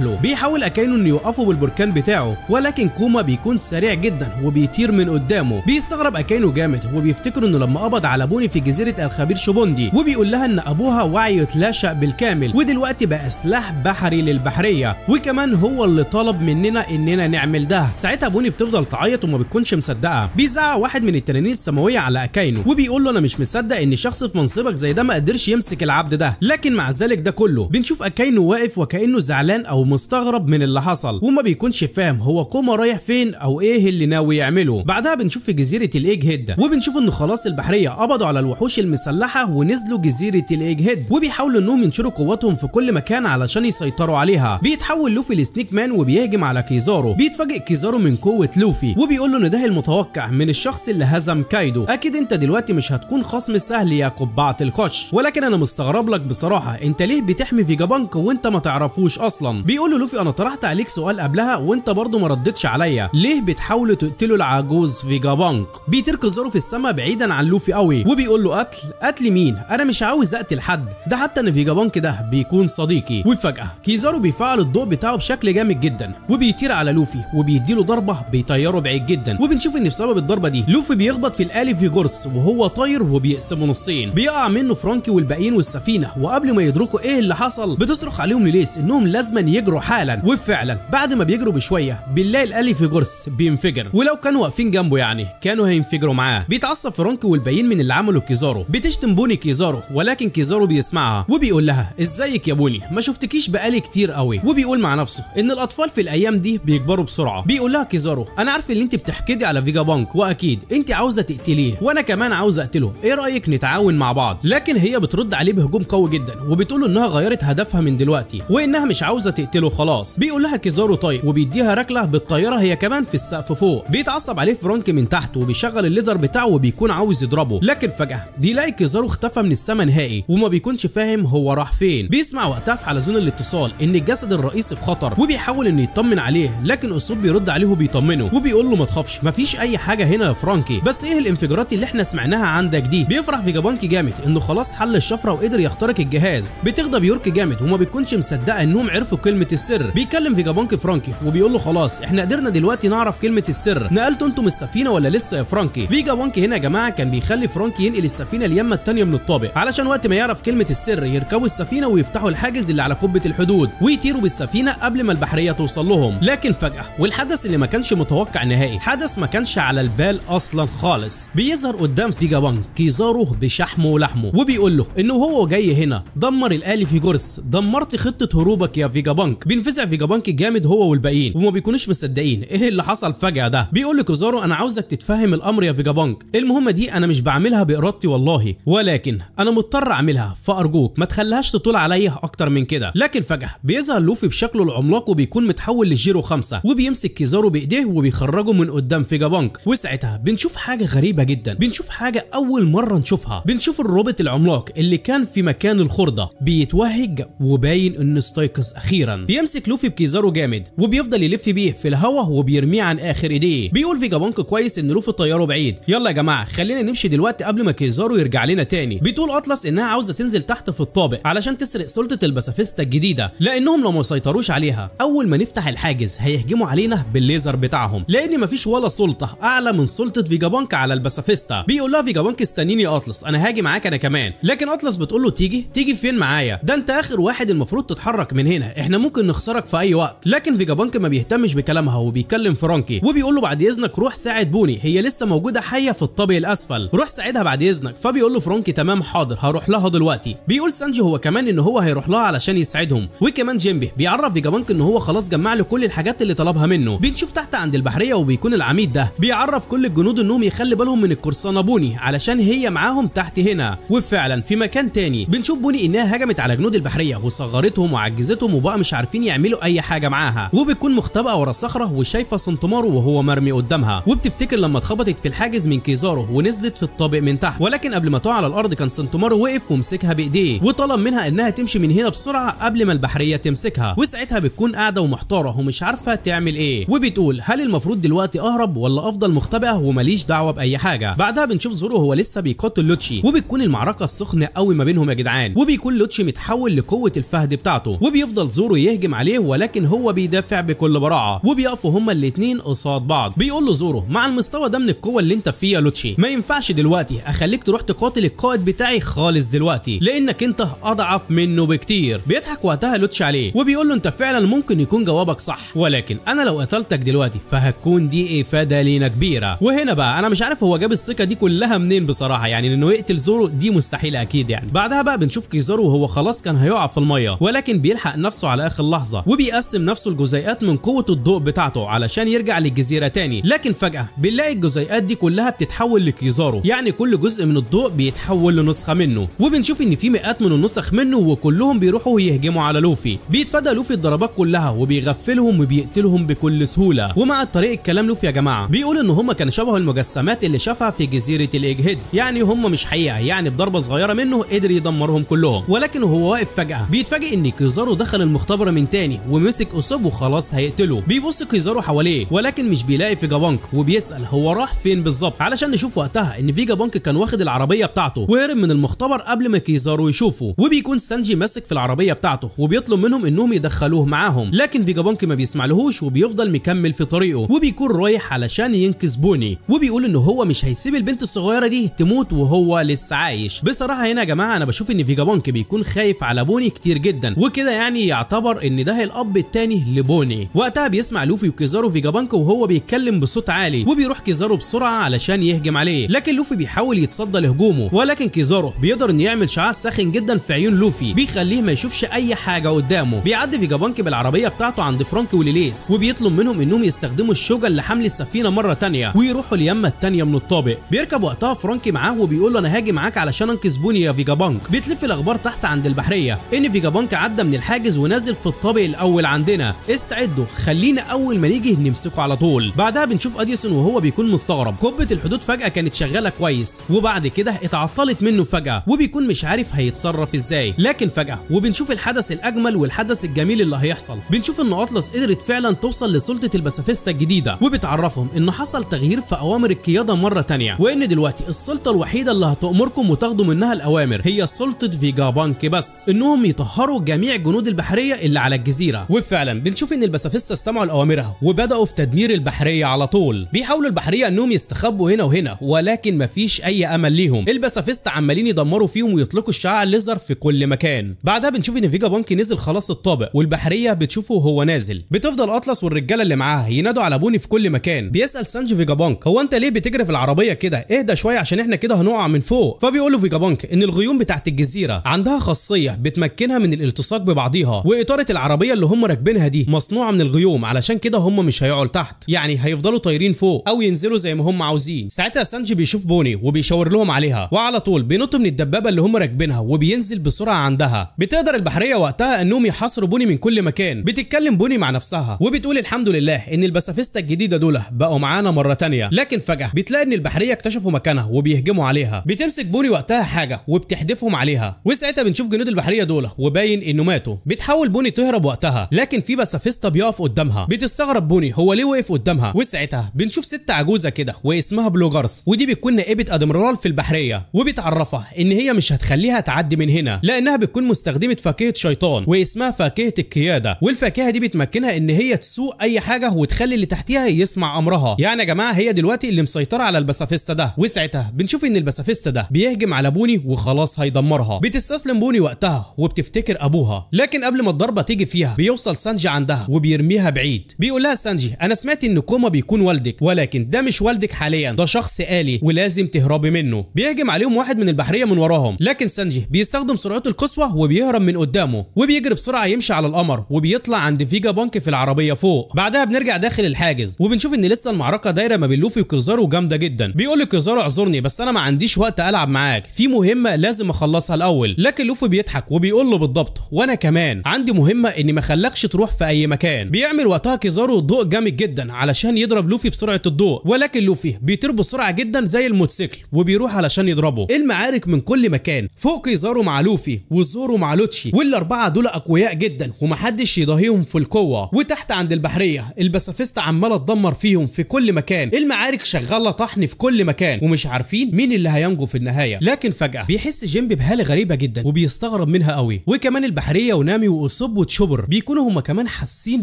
له بيحاول اكاينو انه يوقفه بالبركان بتاعه ولكن كوما بيكون سريع جدا وبيطير من قدامه بيستغرب اكاينو جامد وبيفتكر انه لما قبض على بوني في جزيره الخبير شوبوندي وبيقول لها ان ابوها وعي اتلاشى بالكامل ودلوقتي بقى سلاح بحري للبحريه وكمان هو اللي طلب مننا اننا نعمل ده ساعتها بوني بتفضل تعيط وما بتكونش مصدقه بيزعق واحد من التنانين السماويه على اكاينو وبيقول له انا مش مصدق ان شخص في منصبك زي ده ما قدرش يمسك ماسك العبد ده لكن مع ذلك ده كله بنشوف اكاينو واقف وكانه زعلان او مستغرب من اللي حصل وما بيكونش فاهم هو كوما رايح فين او ايه اللي ناوي يعمله بعدها بنشوف في جزيره الايج هيد وبنشوف ان خلاص البحريه قبضوا على الوحوش المسلحه ونزلوا جزيره الايج هيد وبيحاولوا انهم ينشروا قواتهم في كل مكان علشان يسيطروا عليها بيتحول لوفي لسنيك مان وبيهجم على كيزارو بيتفاجئ كيزارو من قوه لوفي وبيقول له ان ده المتوقع من الشخص اللي هزم كايدو اكيد انت دلوقتي مش هتكون خصم سهل يا قبعه القش ولكن انا مستغرب لك بصراحه انت ليه بتحمي في جابانك وانت ما تعرفوش اصلا بيقول له لوفي انا طرحت عليك سؤال قبلها وانت برضه ما ردتش عليا ليه بتحاولوا تقتلوا العجوز في جابانك بيترك كزاره في السماء بعيدا عن لوفي قوي وبيقول له قتل قتل مين انا مش عاوز اقتل حد ده حتى ان في جابانك ده بيكون صديقي وفجاه كيزارو بيفعل الضوء بتاعه بشكل جامد جدا وبيطير على لوفي وبيديله ضربه بيطيره بعيد جدا وبنشوف ان بسبب الضربه دي لوفي بيخبط في الالف في جرس وهو طاير وبيقسمه نصين بيقع منه فرانكي والباقيين والسفينه السفينه وقبل ما يدركوا ايه اللي حصل بتصرخ عليهم ليليس انهم لازما يجروا حالا وفعلا بعد ما بيجروا بشويه بنلاقي الالي في جرس بينفجر ولو كانوا واقفين جنبه يعني كانوا هينفجروا معاه بيتعصب فرانك والباقيين من اللي عملوا كيزارو بتشتم بوني كيزارو ولكن كيزارو بيسمعها وبيقول لها ازيك يا بوني ما شفتكيش بقالي كتير قوي وبيقول مع نفسه ان الاطفال في الايام دي بيكبروا بسرعه بيقول لها كيزارو انا عارف اللي انت بتحكدي على فيجا بانك واكيد انت عاوزه تقتليه وانا كمان عاوز اقتله ايه رايك نتعاون مع بعض لكن هي بترد عليه عليه بهجوم قوي جدا وبتقول انها غيرت هدفها من دلوقتي وانها مش عاوزه تقتله خلاص بيقول لها كيزارو طيب وبيديها ركله بالطياره هي كمان في السقف فوق بيتعصب عليه فرانك من تحت وبيشغل الليزر بتاعه وبيكون عاوز يضربه لكن فجاه بيلاقي كيزارو اختفى من السما نهائي وما بيكونش فاهم هو راح فين بيسمع وقتها على زون الاتصال ان الجسد الرئيسي في خطر وبيحاول انه يطمن عليه لكن اسلوب بيرد عليه وبيطمنه وبيقول له ما تخافش مفيش اي حاجه هنا يا فرانكي بس ايه الانفجارات اللي احنا سمعناها عندك دي بيفرح في جابانكي جامد انه خلاص حل الشفره وقدر يخترق الجهاز بتغضب يورك جامد وما بتكونش مصدقه انهم عرفوا كلمه السر بيكلم بانك فرانكي وبيقول له خلاص احنا قدرنا دلوقتي نعرف كلمه السر نقلتوا انتم السفينه ولا لسه يا فرانكي بانك هنا يا جماعه كان بيخلي فرانكي ينقل السفينه اليمه الثانيه من الطابق علشان وقت ما يعرف كلمه السر يركبوا السفينه ويفتحوا الحاجز اللي على قبه الحدود ويطيروا بالسفينه قبل ما البحريه توصل لهم لكن فجاه والحدث اللي ما كانش متوقع نهائي حدث ما كانش على البال اصلا خالص بيظهر قدام فيجابانك يزاره بشحمه ولحمه وبيقول له انه وهو جاي هنا دمر الاهلي في جرس دمرت خطه هروبك يا فيجا بانك بينفزع فيجا بانك جامد هو والباقيين وما بيكونوش مصدقين ايه اللي حصل فجاه ده بيقول لكوزارو انا عاوزك تتفهم الامر يا فيجا بانك المهمه دي انا مش بعملها بارادتي والله ولكن انا مضطر اعملها فارجوك ما تخليهاش تطول عليا اكتر من كده لكن فجاه بيظهر لوفي بشكله العملاق وبيكون متحول لجيرو خمسة وبيمسك كيزارو بايديه وبيخرجه من قدام فيجا بانك وساعتها بنشوف حاجه غريبه جدا بنشوف حاجه اول مره نشوفها بنشوف الروبوت العملاق اللي كان في مكان الخردة بيتوهج وباين انه استيقظ اخيرا بيمسك لوفي بكيزارو جامد وبيفضل يلف بيه في الهوا وبيرميه عن اخر ايديه بيقول في جابانك كويس ان لوفي طياره بعيد يلا يا جماعه خلينا نمشي دلوقتي قبل ما كيزارو يرجع لنا تاني بتقول اطلس انها عاوزه تنزل تحت في الطابق علشان تسرق سلطه البسافيستا الجديده لانهم لو ما سيطروش عليها اول ما نفتح الحاجز هيهجموا علينا بالليزر بتاعهم لان مفيش ولا سلطه اعلى من سلطه فيجابانك على البسافيستا بيقول لها فيجابانك استنيني اطلس انا هاجي معاك انا كمان لكن اطلس خلاص بتقول له تيجي تيجي فين معايا ده انت اخر واحد المفروض تتحرك من هنا احنا ممكن نخسرك في اي وقت لكن فيجا بانك ما بيهتمش بكلامها وبيكلم فرانكي وبيقول له بعد اذنك روح ساعد بوني هي لسه موجوده حيه في الطابق الاسفل روح ساعدها بعد اذنك فبيقول له فرانكي تمام حاضر هروح لها دلوقتي بيقول سانجي هو كمان ان هو هيروح لها علشان يساعدهم وكمان جيمبي بيعرف فيجا بانك ان هو خلاص جمع له كل الحاجات اللي طلبها منه بنشوف تحت عند البحريه وبيكون العميد ده بيعرف كل الجنود انهم يخلي بالهم من القرصانه بوني علشان هي معاهم تحت هنا وفعلا في مكان مكان تاني بنشوف بوني انها هجمت على جنود البحريه وصغرتهم وعجزتهم وبقى مش عارفين يعملوا اي حاجه معاها وبتكون مختبئه ورا الصخره وشايفه سنتمارو وهو مرمي قدامها وبتفتكر لما اتخبطت في الحاجز من كيزارو ونزلت في الطابق من تحت ولكن قبل ما تقع على الارض كان سنتمارو وقف ومسكها بايديه وطلب منها انها تمشي من هنا بسرعه قبل ما البحريه تمسكها وساعتها بتكون قاعده ومحتاره ومش عارفه تعمل ايه وبتقول هل المفروض دلوقتي اهرب ولا افضل مختبئه وماليش دعوه باي حاجه بعدها بنشوف زورو هو لسه بيقاتل لوتشي وبتكون المعركه السخنه قوي ما بينهم يا جدعان وبيكون لوتشي متحول لقوه الفهد بتاعته وبيفضل زورو يهجم عليه ولكن هو بيدافع بكل براعه وبيقفوا هما الاثنين قصاد بعض بيقول له زورو مع المستوى ده من القوه اللي انت فيه يا لوتشي ما ينفعش دلوقتي اخليك تروح تقاتل القائد بتاعي خالص دلوقتي لانك انت اضعف منه بكتير بيضحك وقتها لوتشي عليه وبيقول له انت فعلا ممكن يكون جوابك صح ولكن انا لو قتلتك دلوقتي فهتكون دي افاده لينا كبيره وهنا بقى انا مش عارف هو جاب الثقه دي كلها منين بصراحه يعني انه يقتل زورو دي مستحيل اكيد يعني الساحل بعدها بقى بنشوف كيزارو وهو خلاص كان هيقع في الميه ولكن بيلحق نفسه على اخر لحظه وبيقسم نفسه لجزيئات من قوه الضوء بتاعته علشان يرجع للجزيره تاني لكن فجاه بنلاقي الجزيئات دي كلها بتتحول لكيزارو يعني كل جزء من الضوء بيتحول لنسخه منه وبنشوف ان في مئات من النسخ منه وكلهم بيروحوا يهجموا على لوفي بيتفادى لوفي الضربات كلها وبيغفلهم وبيقتلهم بكل سهوله ومع الطريق الكلام لوفي يا جماعه بيقول ان هم كانوا شبه المجسمات اللي شافها في جزيره الاجهد يعني هم مش حقيقه يعني بضربه صغيره منه قدر يدمرهم كلهم ولكن وهو واقف فجأة بيتفاجئ ان كيزارو دخل المختبر من تاني ومسك أسوب وخلاص هيقتله بيبص كيزارو حواليه ولكن مش بيلاقي فيجا بانك وبيسأل هو راح فين بالظبط علشان نشوف وقتها ان فيجا بانك كان واخد العربية بتاعته وهرب من المختبر قبل ما كيزارو يشوفه وبيكون سانجي ماسك في العربية بتاعته وبيطلب منهم انهم يدخلوه معاهم لكن فيجا بانك ما بيسمعلهوش وبيفضل مكمل في طريقه وبيكون رايح علشان ينقذ بوني وبيقول ان هو مش هيسيب البنت الصغيرة دي تموت وهو لسه عايش بصراحة هنا يا جماعة جماعه انا بشوف ان فيجا بانك بيكون خايف على بوني كتير جدا وكده يعني يعتبر ان ده الاب التاني لبوني وقتها بيسمع لوفي وكيزارو فيجا بانك وهو بيتكلم بصوت عالي وبيروح كيزارو بسرعه علشان يهجم عليه لكن لوفي بيحاول يتصدى لهجومه ولكن كيزارو بيقدر انه يعمل شعاع ساخن جدا في عيون لوفي بيخليه ما يشوفش اي حاجه قدامه بيعدي فيجا بانك بالعربيه بتاعته عند فرانك وليليس وبيطلب منهم انهم يستخدموا اللي لحمل السفينه مره تانية ويروحوا اليمه التانية من الطابق بيركب وقتها فرانك معاه وبيقول له انا هاجي معاك علشان انقذ بوني يا فيجا بانك بتلف الاخبار تحت عند البحريه ان فيجا بانك عدى من الحاجز ونازل في الطابق الاول عندنا استعدوا خلينا اول ما نيجي نمسكه على طول بعدها بنشوف اديسون وهو بيكون مستغرب قبه الحدود فجاه كانت شغاله كويس وبعد كده اتعطلت منه فجاه وبيكون مش عارف هيتصرف ازاي لكن فجاه وبنشوف الحدث الاجمل والحدث الجميل اللي هيحصل بنشوف ان اطلس قدرت فعلا توصل لسلطه الباسافيستا الجديده وبتعرفهم ان حصل تغيير في اوامر القياده مره ثانيه وان دلوقتي السلطه الوحيده اللي هتامركم وتاخدوا منها الاوامر الأوامر هي سلطة فيجا بانك بس إنهم يطهروا جميع جنود البحرية اللي على الجزيرة وفعلا بنشوف إن البسافيستا استمعوا لأوامرها وبدأوا في تدمير البحرية على طول بيحاولوا البحرية إنهم يستخبوا هنا وهنا ولكن مفيش أي أمل ليهم البسافيستا عمالين يدمروا فيهم ويطلقوا الشعاع الليزر في كل مكان بعدها بنشوف إن فيجا بانك نزل خلاص الطابق والبحرية بتشوفه وهو نازل بتفضل أطلس والرجالة اللي معاها ينادوا على بوني في كل مكان بيسأل سانجو بانك هو أنت ليه بتجري في العربية كده اهدى شوية عشان إحنا كده هنقع من فوق فبيقول له بانك إن الغيوم الغيوم بتاعت الجزيره عندها خاصيه بتمكنها من الالتصاق ببعضيها واطاره العربيه اللي هم راكبينها دي مصنوعه من الغيوم علشان كده هم مش هيقعوا تحت يعني هيفضلوا طايرين فوق او ينزلوا زي ما هم عاوزين ساعتها سانجي بيشوف بوني وبيشاور لهم عليها وعلى طول بينط من الدبابه اللي هم راكبينها وبينزل بسرعه عندها بتقدر البحريه وقتها انهم يحاصروا بوني من كل مكان بتتكلم بوني مع نفسها وبتقول الحمد لله ان البسافيستا الجديده دول بقوا معانا مره تانية لكن فجاه بتلاقي ان البحريه اكتشفوا مكانها وبيهجموا عليها بتمسك بوني وقتها حاجه وبت بتحدفهم عليها وساعتها بنشوف جنود البحريه دول وباين انه ماتوا بتحاول بوني تهرب وقتها لكن في بسافيستا بيقف قدامها بتستغرب بوني هو ليه وقف قدامها وساعتها بنشوف ست عجوزه كده واسمها بلوجرز ودي بتكون نائبه ادميرال في البحريه وبتعرفها ان هي مش هتخليها تعدي من هنا لانها بتكون مستخدمه فاكهه شيطان واسمها فاكهه القياده والفاكهه دي بتمكنها ان هي تسوق اي حاجه وتخلي اللي تحتيها يسمع امرها يعني يا جماعه هي دلوقتي اللي مسيطره على البسافيستا ده وساعتها بنشوف ان البسافيستا ده بيهجم على بوني وخلاص خلاص هيدمرها بتستسلم بوني وقتها وبتفتكر ابوها لكن قبل ما الضربه تيجي فيها بيوصل سانجي عندها وبيرميها بعيد بيقول لها سانجي انا سمعت ان كوما بيكون والدك ولكن ده مش والدك حاليا ده شخص آلي ولازم تهربي منه بيهجم عليهم واحد من البحريه من وراهم لكن سانجي بيستخدم سرعته القصوى وبيهرب من قدامه وبيجري بسرعه يمشي على القمر وبيطلع عند فيجا بانك في العربيه فوق بعدها بنرجع داخل الحاجز وبنشوف ان لسه المعركه دايره ما بين لوفي وكيزارو جامده جدا بيقول لكيزارو اعذرني بس انا ما عنديش وقت العب معاك في مهمه لازم لازم اخلصها الاول لكن لوفي بيضحك وبيقول له بالضبط وانا كمان عندي مهمه اني ما خلكش تروح في اي مكان بيعمل وقتها كيزارو ضوء جامد جدا علشان يضرب لوفي بسرعه الضوء ولكن لوفي بيطير بسرعه جدا زي الموتوسيكل وبيروح علشان يضربه المعارك من كل مكان فوق كيزارو مع لوفي وزورو مع لوتشي والاربعه دول اقوياء جدا ومحدش يضاهيهم في القوه وتحت عند البحريه الباسفيست عماله تدمر فيهم في كل مكان المعارك شغاله طحن في كل مكان ومش عارفين مين اللي هينجو في النهايه لكن فجاه بيحس جيم بهالة غريبه جدا وبيستغرب منها قوي وكمان البحريه ونامي واصب وتشوبر بيكونوا هما كمان حاسين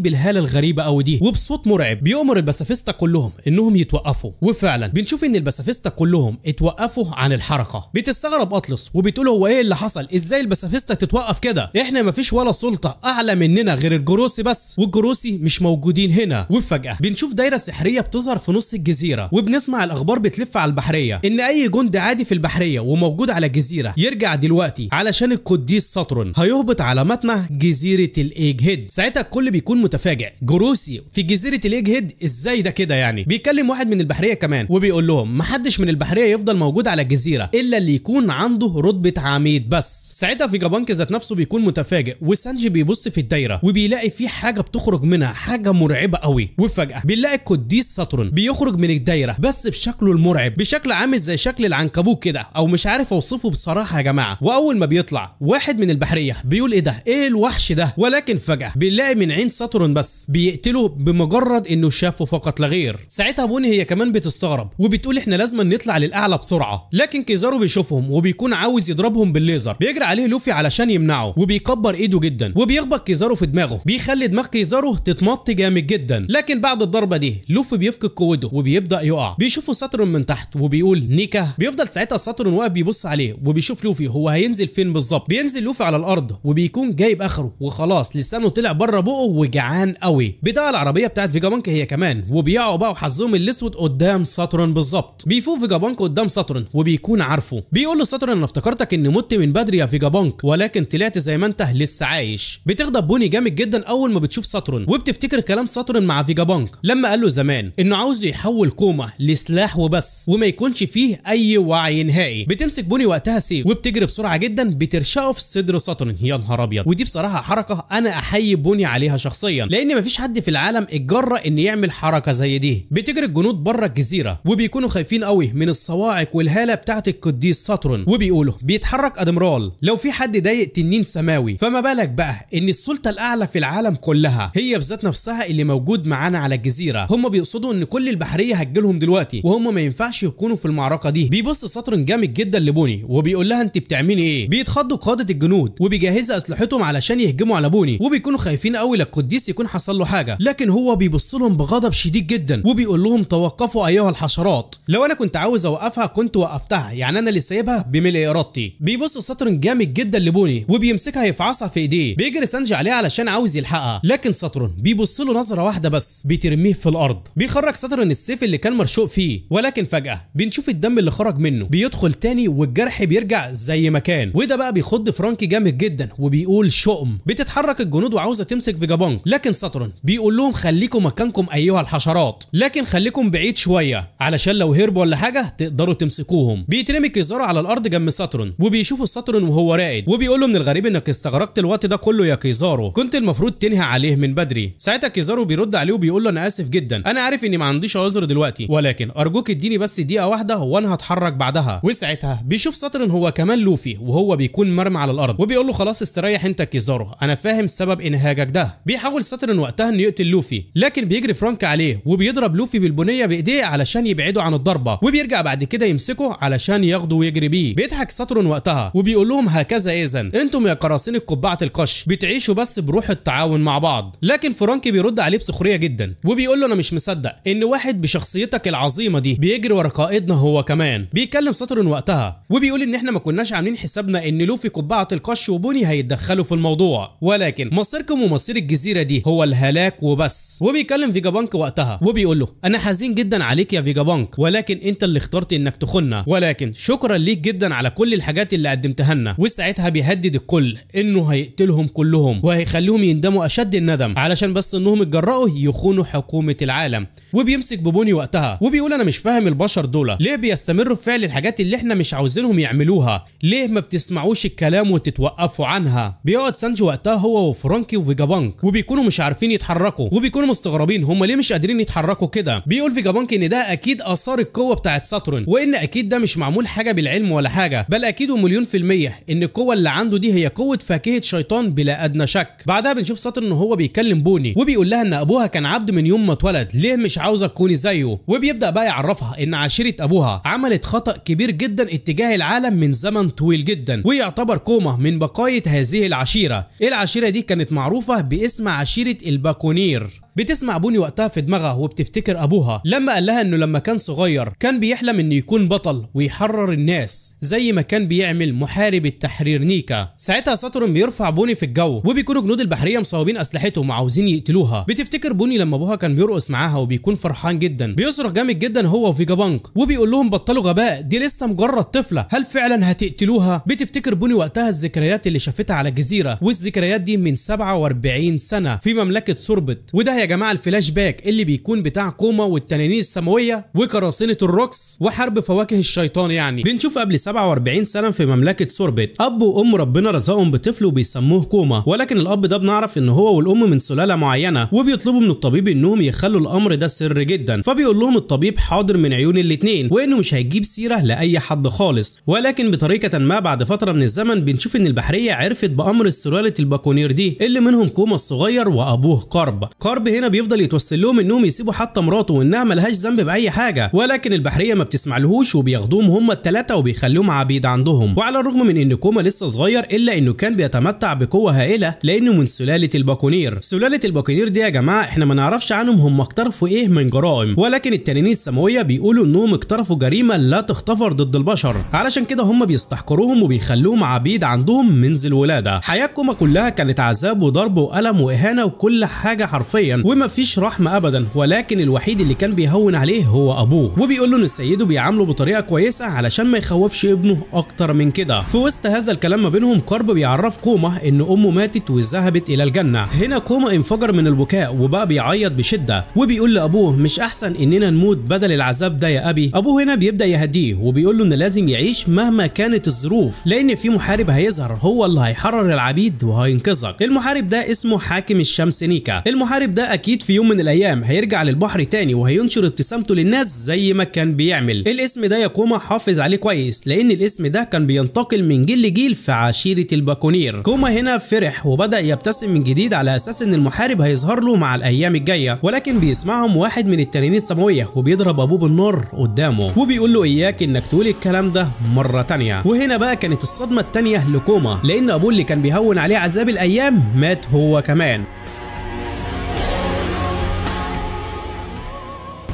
بالهاله الغريبه قوي دي وبصوت مرعب بيؤمر البسافستا كلهم انهم يتوقفوا وفعلا بنشوف ان البسافستا كلهم اتوقفوا عن الحركه بتستغرب اطلس وبتقول هو ايه اللي حصل ازاي البسافستا تتوقف كده احنا مفيش ولا سلطه اعلى مننا غير الجروسي بس والجروسي مش موجودين هنا وفجاه بنشوف دايره سحريه بتظهر في نص الجزيره وبنسمع الاخبار بتلف على البحريه ان اي جندي عادي في البحريه وموجود على الجزيره يرجع دلوقتي علشان القديس ساترون هيهبط على متن جزيرة الايج هيد ساعتها الكل بيكون متفاجئ جروسي في جزيرة الايج هيد ازاي ده كده يعني بيتكلم واحد من البحرية كمان وبيقول لهم محدش من البحرية يفضل موجود على الجزيرة الا اللي يكون عنده رتبة عميد بس ساعتها في جابانك ذات نفسه بيكون متفاجئ وسانجي بيبص في الدايرة وبيلاقي في حاجة بتخرج منها حاجة مرعبة قوي وفجأة بنلاقي القديس ساترون بيخرج من الدايرة بس بشكله المرعب بشكل عامل زي شكل العنكبوت كده او مش عارف اوصفه بصراحة بصراحه يا جماعه واول ما بيطلع واحد من البحريه بيقول ايه ده ايه الوحش ده ولكن فجاه بنلاقي من عين ساتورن بس بيقتله بمجرد انه شافه فقط لا غير ساعتها بوني هي كمان بتستغرب وبتقول احنا لازم نطلع للاعلى بسرعه لكن كيزارو بيشوفهم وبيكون عاوز يضربهم بالليزر بيجري عليه لوفي علشان يمنعه وبيكبر ايده جدا وبيخبط كيزارو في دماغه بيخلي دماغ كيزارو تتمط جامد جدا لكن بعد الضربه دي لوفي بيفقد قوته وبيبدا يقع بيشوفه ساتورن من تحت وبيقول نيكا بيفضل ساعتها ساتورن واقف بيبص عليه وبيشوف بنشوف لوفي هو هينزل فين بالظبط بينزل لوفي على الارض وبيكون جايب اخره وخلاص لسانه طلع بره بقه وجعان قوي بتاع العربيه بتاعت فيجا بانك هي كمان وبيقعوا بقى وحظهم الاسود قدام ساترن بالظبط بيفوق فيجا بانك قدام ساترن وبيكون عارفه بيقول له ساترن انا افتكرتك اني مت من بدري يا فيجا بانك ولكن طلعت زي ما انت لسه عايش بتغضب بوني جامد جدا اول ما بتشوف ساترن وبتفتكر كلام ساترن مع فيجا بانك لما قال له زمان انه عاوز يحول كوما لسلاح وبس وما يكونش فيه اي وعي نهائي بتمسك بوني وقتها السيف وبتجري بسرعه جدا بترشقه في صدر ساترن يا نهار ابيض ودي بصراحه حركه انا احيي بوني عليها شخصيا لان مفيش حد في العالم اتجرأ ان يعمل حركه زي دي بتجري الجنود بره الجزيره وبيكونوا خايفين قوي من الصواعق والهاله بتاعه القديس ساترن وبيقولوا بيتحرك ادمرال لو في حد ضايق تنين سماوي فما بالك بقى ان السلطه الاعلى في العالم كلها هي بذات نفسها اللي موجود معانا على الجزيره هم بيقصدوا ان كل البحريه هتجيلهم دلوقتي وهم ما ينفعش يكونوا في المعركه دي بيبص ساترن جامد جدا لبوني وبيقول بيقول لها انت بتعملي ايه بيتخضوا قاده الجنود وبيجهزوا اسلحتهم علشان يهجموا على بوني وبيكونوا خايفين قوي للقديس يكون حصل له حاجه لكن هو بيبص لهم بغضب شديد جدا وبيقول لهم توقفوا ايها الحشرات لو انا كنت عاوز اوقفها كنت وقفتها يعني انا اللي سايبها بملء ارادتي بيبص ساترن جامد جدا لبوني وبيمسكها يفعصها في ايديه بيجري سانجي عليها علشان عاوز يلحقها لكن ساترن بيبص له نظره واحده بس بترميه في الارض بيخرج ساترن السيف اللي كان مرشوق فيه ولكن فجاه بنشوف الدم اللي خرج منه بيدخل تاني والجرح بيرجع زي ما كان وده بقى بيخض فرانكي جامد جدا وبيقول شؤم بتتحرك الجنود وعاوزه تمسك فيجابانك لكن ساترن بيقول لهم خليكم مكانكم ايها الحشرات لكن خليكم بعيد شويه علشان لو هربوا ولا حاجه تقدروا تمسكوهم بيترمي كيزارو على الارض جنب ساترن وبيشوفوا ساترن وهو راقد وبيقول له من الغريب انك استغرقت الوقت ده كله يا كيزارو كنت المفروض تنهي عليه من بدري ساعتها كيزارو بيرد عليه وبيقول له انا اسف جدا انا عارف اني ما عنديش عذر دلوقتي ولكن ارجوك اديني بس دقيقه واحده وانا هتحرك بعدها وساعتها بيشوف ساترن هو هو كمان لوفي وهو بيكون مرمى على الارض وبيقول له خلاص استريح انت كيزارو انا فاهم سبب انهاجك ده بيحاول ساترن وقتها انه يقتل لوفي لكن بيجري فرانك عليه وبيضرب لوفي بالبنيه بايديه علشان يبعده عن الضربه وبيرجع بعد كده يمسكه علشان ياخده ويجري بيه بيضحك ساترن وقتها وبيقول لهم هكذا اذا انتم يا قراصنه قبعه القش بتعيشوا بس بروح التعاون مع بعض لكن فرانك بيرد عليه بسخريه جدا وبيقول له انا مش مصدق ان واحد بشخصيتك العظيمه دي بيجري ورا قائدنا هو كمان بيكلم ساترن وقتها وبيقول ان احنا ما كناش عاملين حسابنا ان لوفي قبعه القش وبوني هيتدخلوا في الموضوع ولكن مصيركم ومصير الجزيره دي هو الهلاك وبس وبيكلم فيجا بانك وقتها وبيقول له انا حزين جدا عليك يا فيجا بانك ولكن انت اللي اخترت انك تخنا ولكن شكرا ليك جدا على كل الحاجات اللي قدمتها لنا وساعتها بيهدد الكل انه هيقتلهم كلهم وهيخليهم يندموا اشد الندم علشان بس انهم اتجرأوا يخونوا حكومه العالم وبيمسك ببوني وقتها وبيقول انا مش فاهم البشر دول ليه بيستمروا في فعل الحاجات اللي احنا مش عاوزينهم يعملوها بيعملوها ليه ما بتسمعوش الكلام وتتوقفوا عنها بيقعد سانجي وقتها هو وفرانكي وفيجابانك وبيكونوا مش عارفين يتحركوا وبيكونوا مستغربين هم ليه مش قادرين يتحركوا كده بيقول فيجابانك ان ده اكيد اثار القوه بتاعت ساترن وان اكيد ده مش معمول حاجه بالعلم ولا حاجه بل اكيد ومليون في الميه ان القوه اللي عنده دي هي قوه فاكهه شيطان بلا ادنى شك بعدها بنشوف ساترن وهو بيكلم بوني وبيقول لها ان ابوها كان عبد من يوم ما اتولد ليه مش عاوزه تكوني زيه وبيبدا بقى يعرفها ان عشيره ابوها عملت خطا كبير جدا اتجاه العالم من زمن طويل جدا ويعتبر كوما من بقايا هذه العشيرة العشيرة دي كانت معروفة باسم عشيرة الباكونير بتسمع بوني وقتها في دماغها وبتفتكر ابوها لما قال لها انه لما كان صغير كان بيحلم انه يكون بطل ويحرر الناس زي ما كان بيعمل محارب التحرير نيكا ساعتها ساتورن بيرفع بوني في الجو وبيكونوا جنود البحريه مصوبين اسلحتهم وعاوزين يقتلوها بتفتكر بوني لما ابوها كان بيرقص معاها وبيكون فرحان جدا بيصرخ جامد جدا هو وفيجا بانك وبيقول لهم بطلوا غباء دي لسه مجرد طفله هل فعلا هتقتلوها بتفتكر بوني وقتها الذكريات اللي شافتها على الجزيره والذكريات دي من 47 سنه في مملكه سوربت وده يا جماعه الفلاش باك اللي بيكون بتاع كوما والتنانين السماويه وقراصنه الروكس وحرب فواكه الشيطان يعني بنشوف قبل 47 سنه في مملكه سوربت اب وام ربنا رزقهم بطفل وبيسموه كوما ولكن الاب ده بنعرف ان هو والام من سلاله معينه وبيطلبوا من الطبيب انهم يخلوا الامر ده سر جدا فبيقول لهم الطبيب حاضر من عيون الاثنين وانه مش هيجيب سيره لاي حد خالص ولكن بطريقه ما بعد فتره من الزمن بنشوف ان البحريه عرفت بامر سلاله الباكونير دي اللي منهم كوما الصغير وابوه كارب كارب هنا بيفضل يتوسل لهم انهم يسيبوا حتى مراته وانها ملهاش ذنب باي حاجه ولكن البحريه ما بتسمعلهوش وبياخدوهم هم الثلاثه وبيخلوهم عبيد عندهم وعلى الرغم من ان كوما لسه صغير الا انه كان بيتمتع بقوه هائله لانه من سلاله الباكونير سلاله الباكونير دي يا جماعه احنا ما نعرفش عنهم هم اقترفوا ايه من جرائم ولكن التنانين السماويه بيقولوا انهم اقترفوا جريمه لا تختفر ضد البشر علشان كده هم بيستحقروهم وبيخلوهم عبيد عندهم منذ الولاده حياه كوما كلها كانت عذاب وضرب وألم وإهانة وكل حاجة حرفيا ومفيش رحمه ابدا ولكن الوحيد اللي كان بيهون عليه هو ابوه وبيقول له ان سيده بيعامله بطريقه كويسه علشان ما يخوفش ابنه اكتر من كده في وسط هذا الكلام ما بينهم كارب بيعرف كوما ان امه ماتت وذهبت الى الجنه هنا كوما انفجر من البكاء وبقى بيعيط بشده وبيقول لابوه مش احسن اننا نموت بدل العذاب ده يا ابي ابوه هنا بيبدا يهديه وبيقول له ان لازم يعيش مهما كانت الظروف لان في محارب هيظهر هو اللي هيحرر العبيد وهينقذك المحارب ده اسمه حاكم الشمس نيكا المحارب ده اكيد في يوم من الايام هيرجع للبحر تاني وهينشر ابتسامته للناس زي ما كان بيعمل الاسم ده يا كوما حافظ عليه كويس لان الاسم ده كان بينتقل من جيل لجيل في عشيره الباكونير كوما هنا فرح وبدا يبتسم من جديد على اساس ان المحارب هيظهر له مع الايام الجايه ولكن بيسمعهم واحد من التنانين السماويه وبيضرب ابوه بالنار قدامه وبيقول له اياك انك تقول الكلام ده مره تانيه وهنا بقى كانت الصدمه التانيه لكوما لان ابوه اللي كان بيهون عليه عذاب الايام مات هو كمان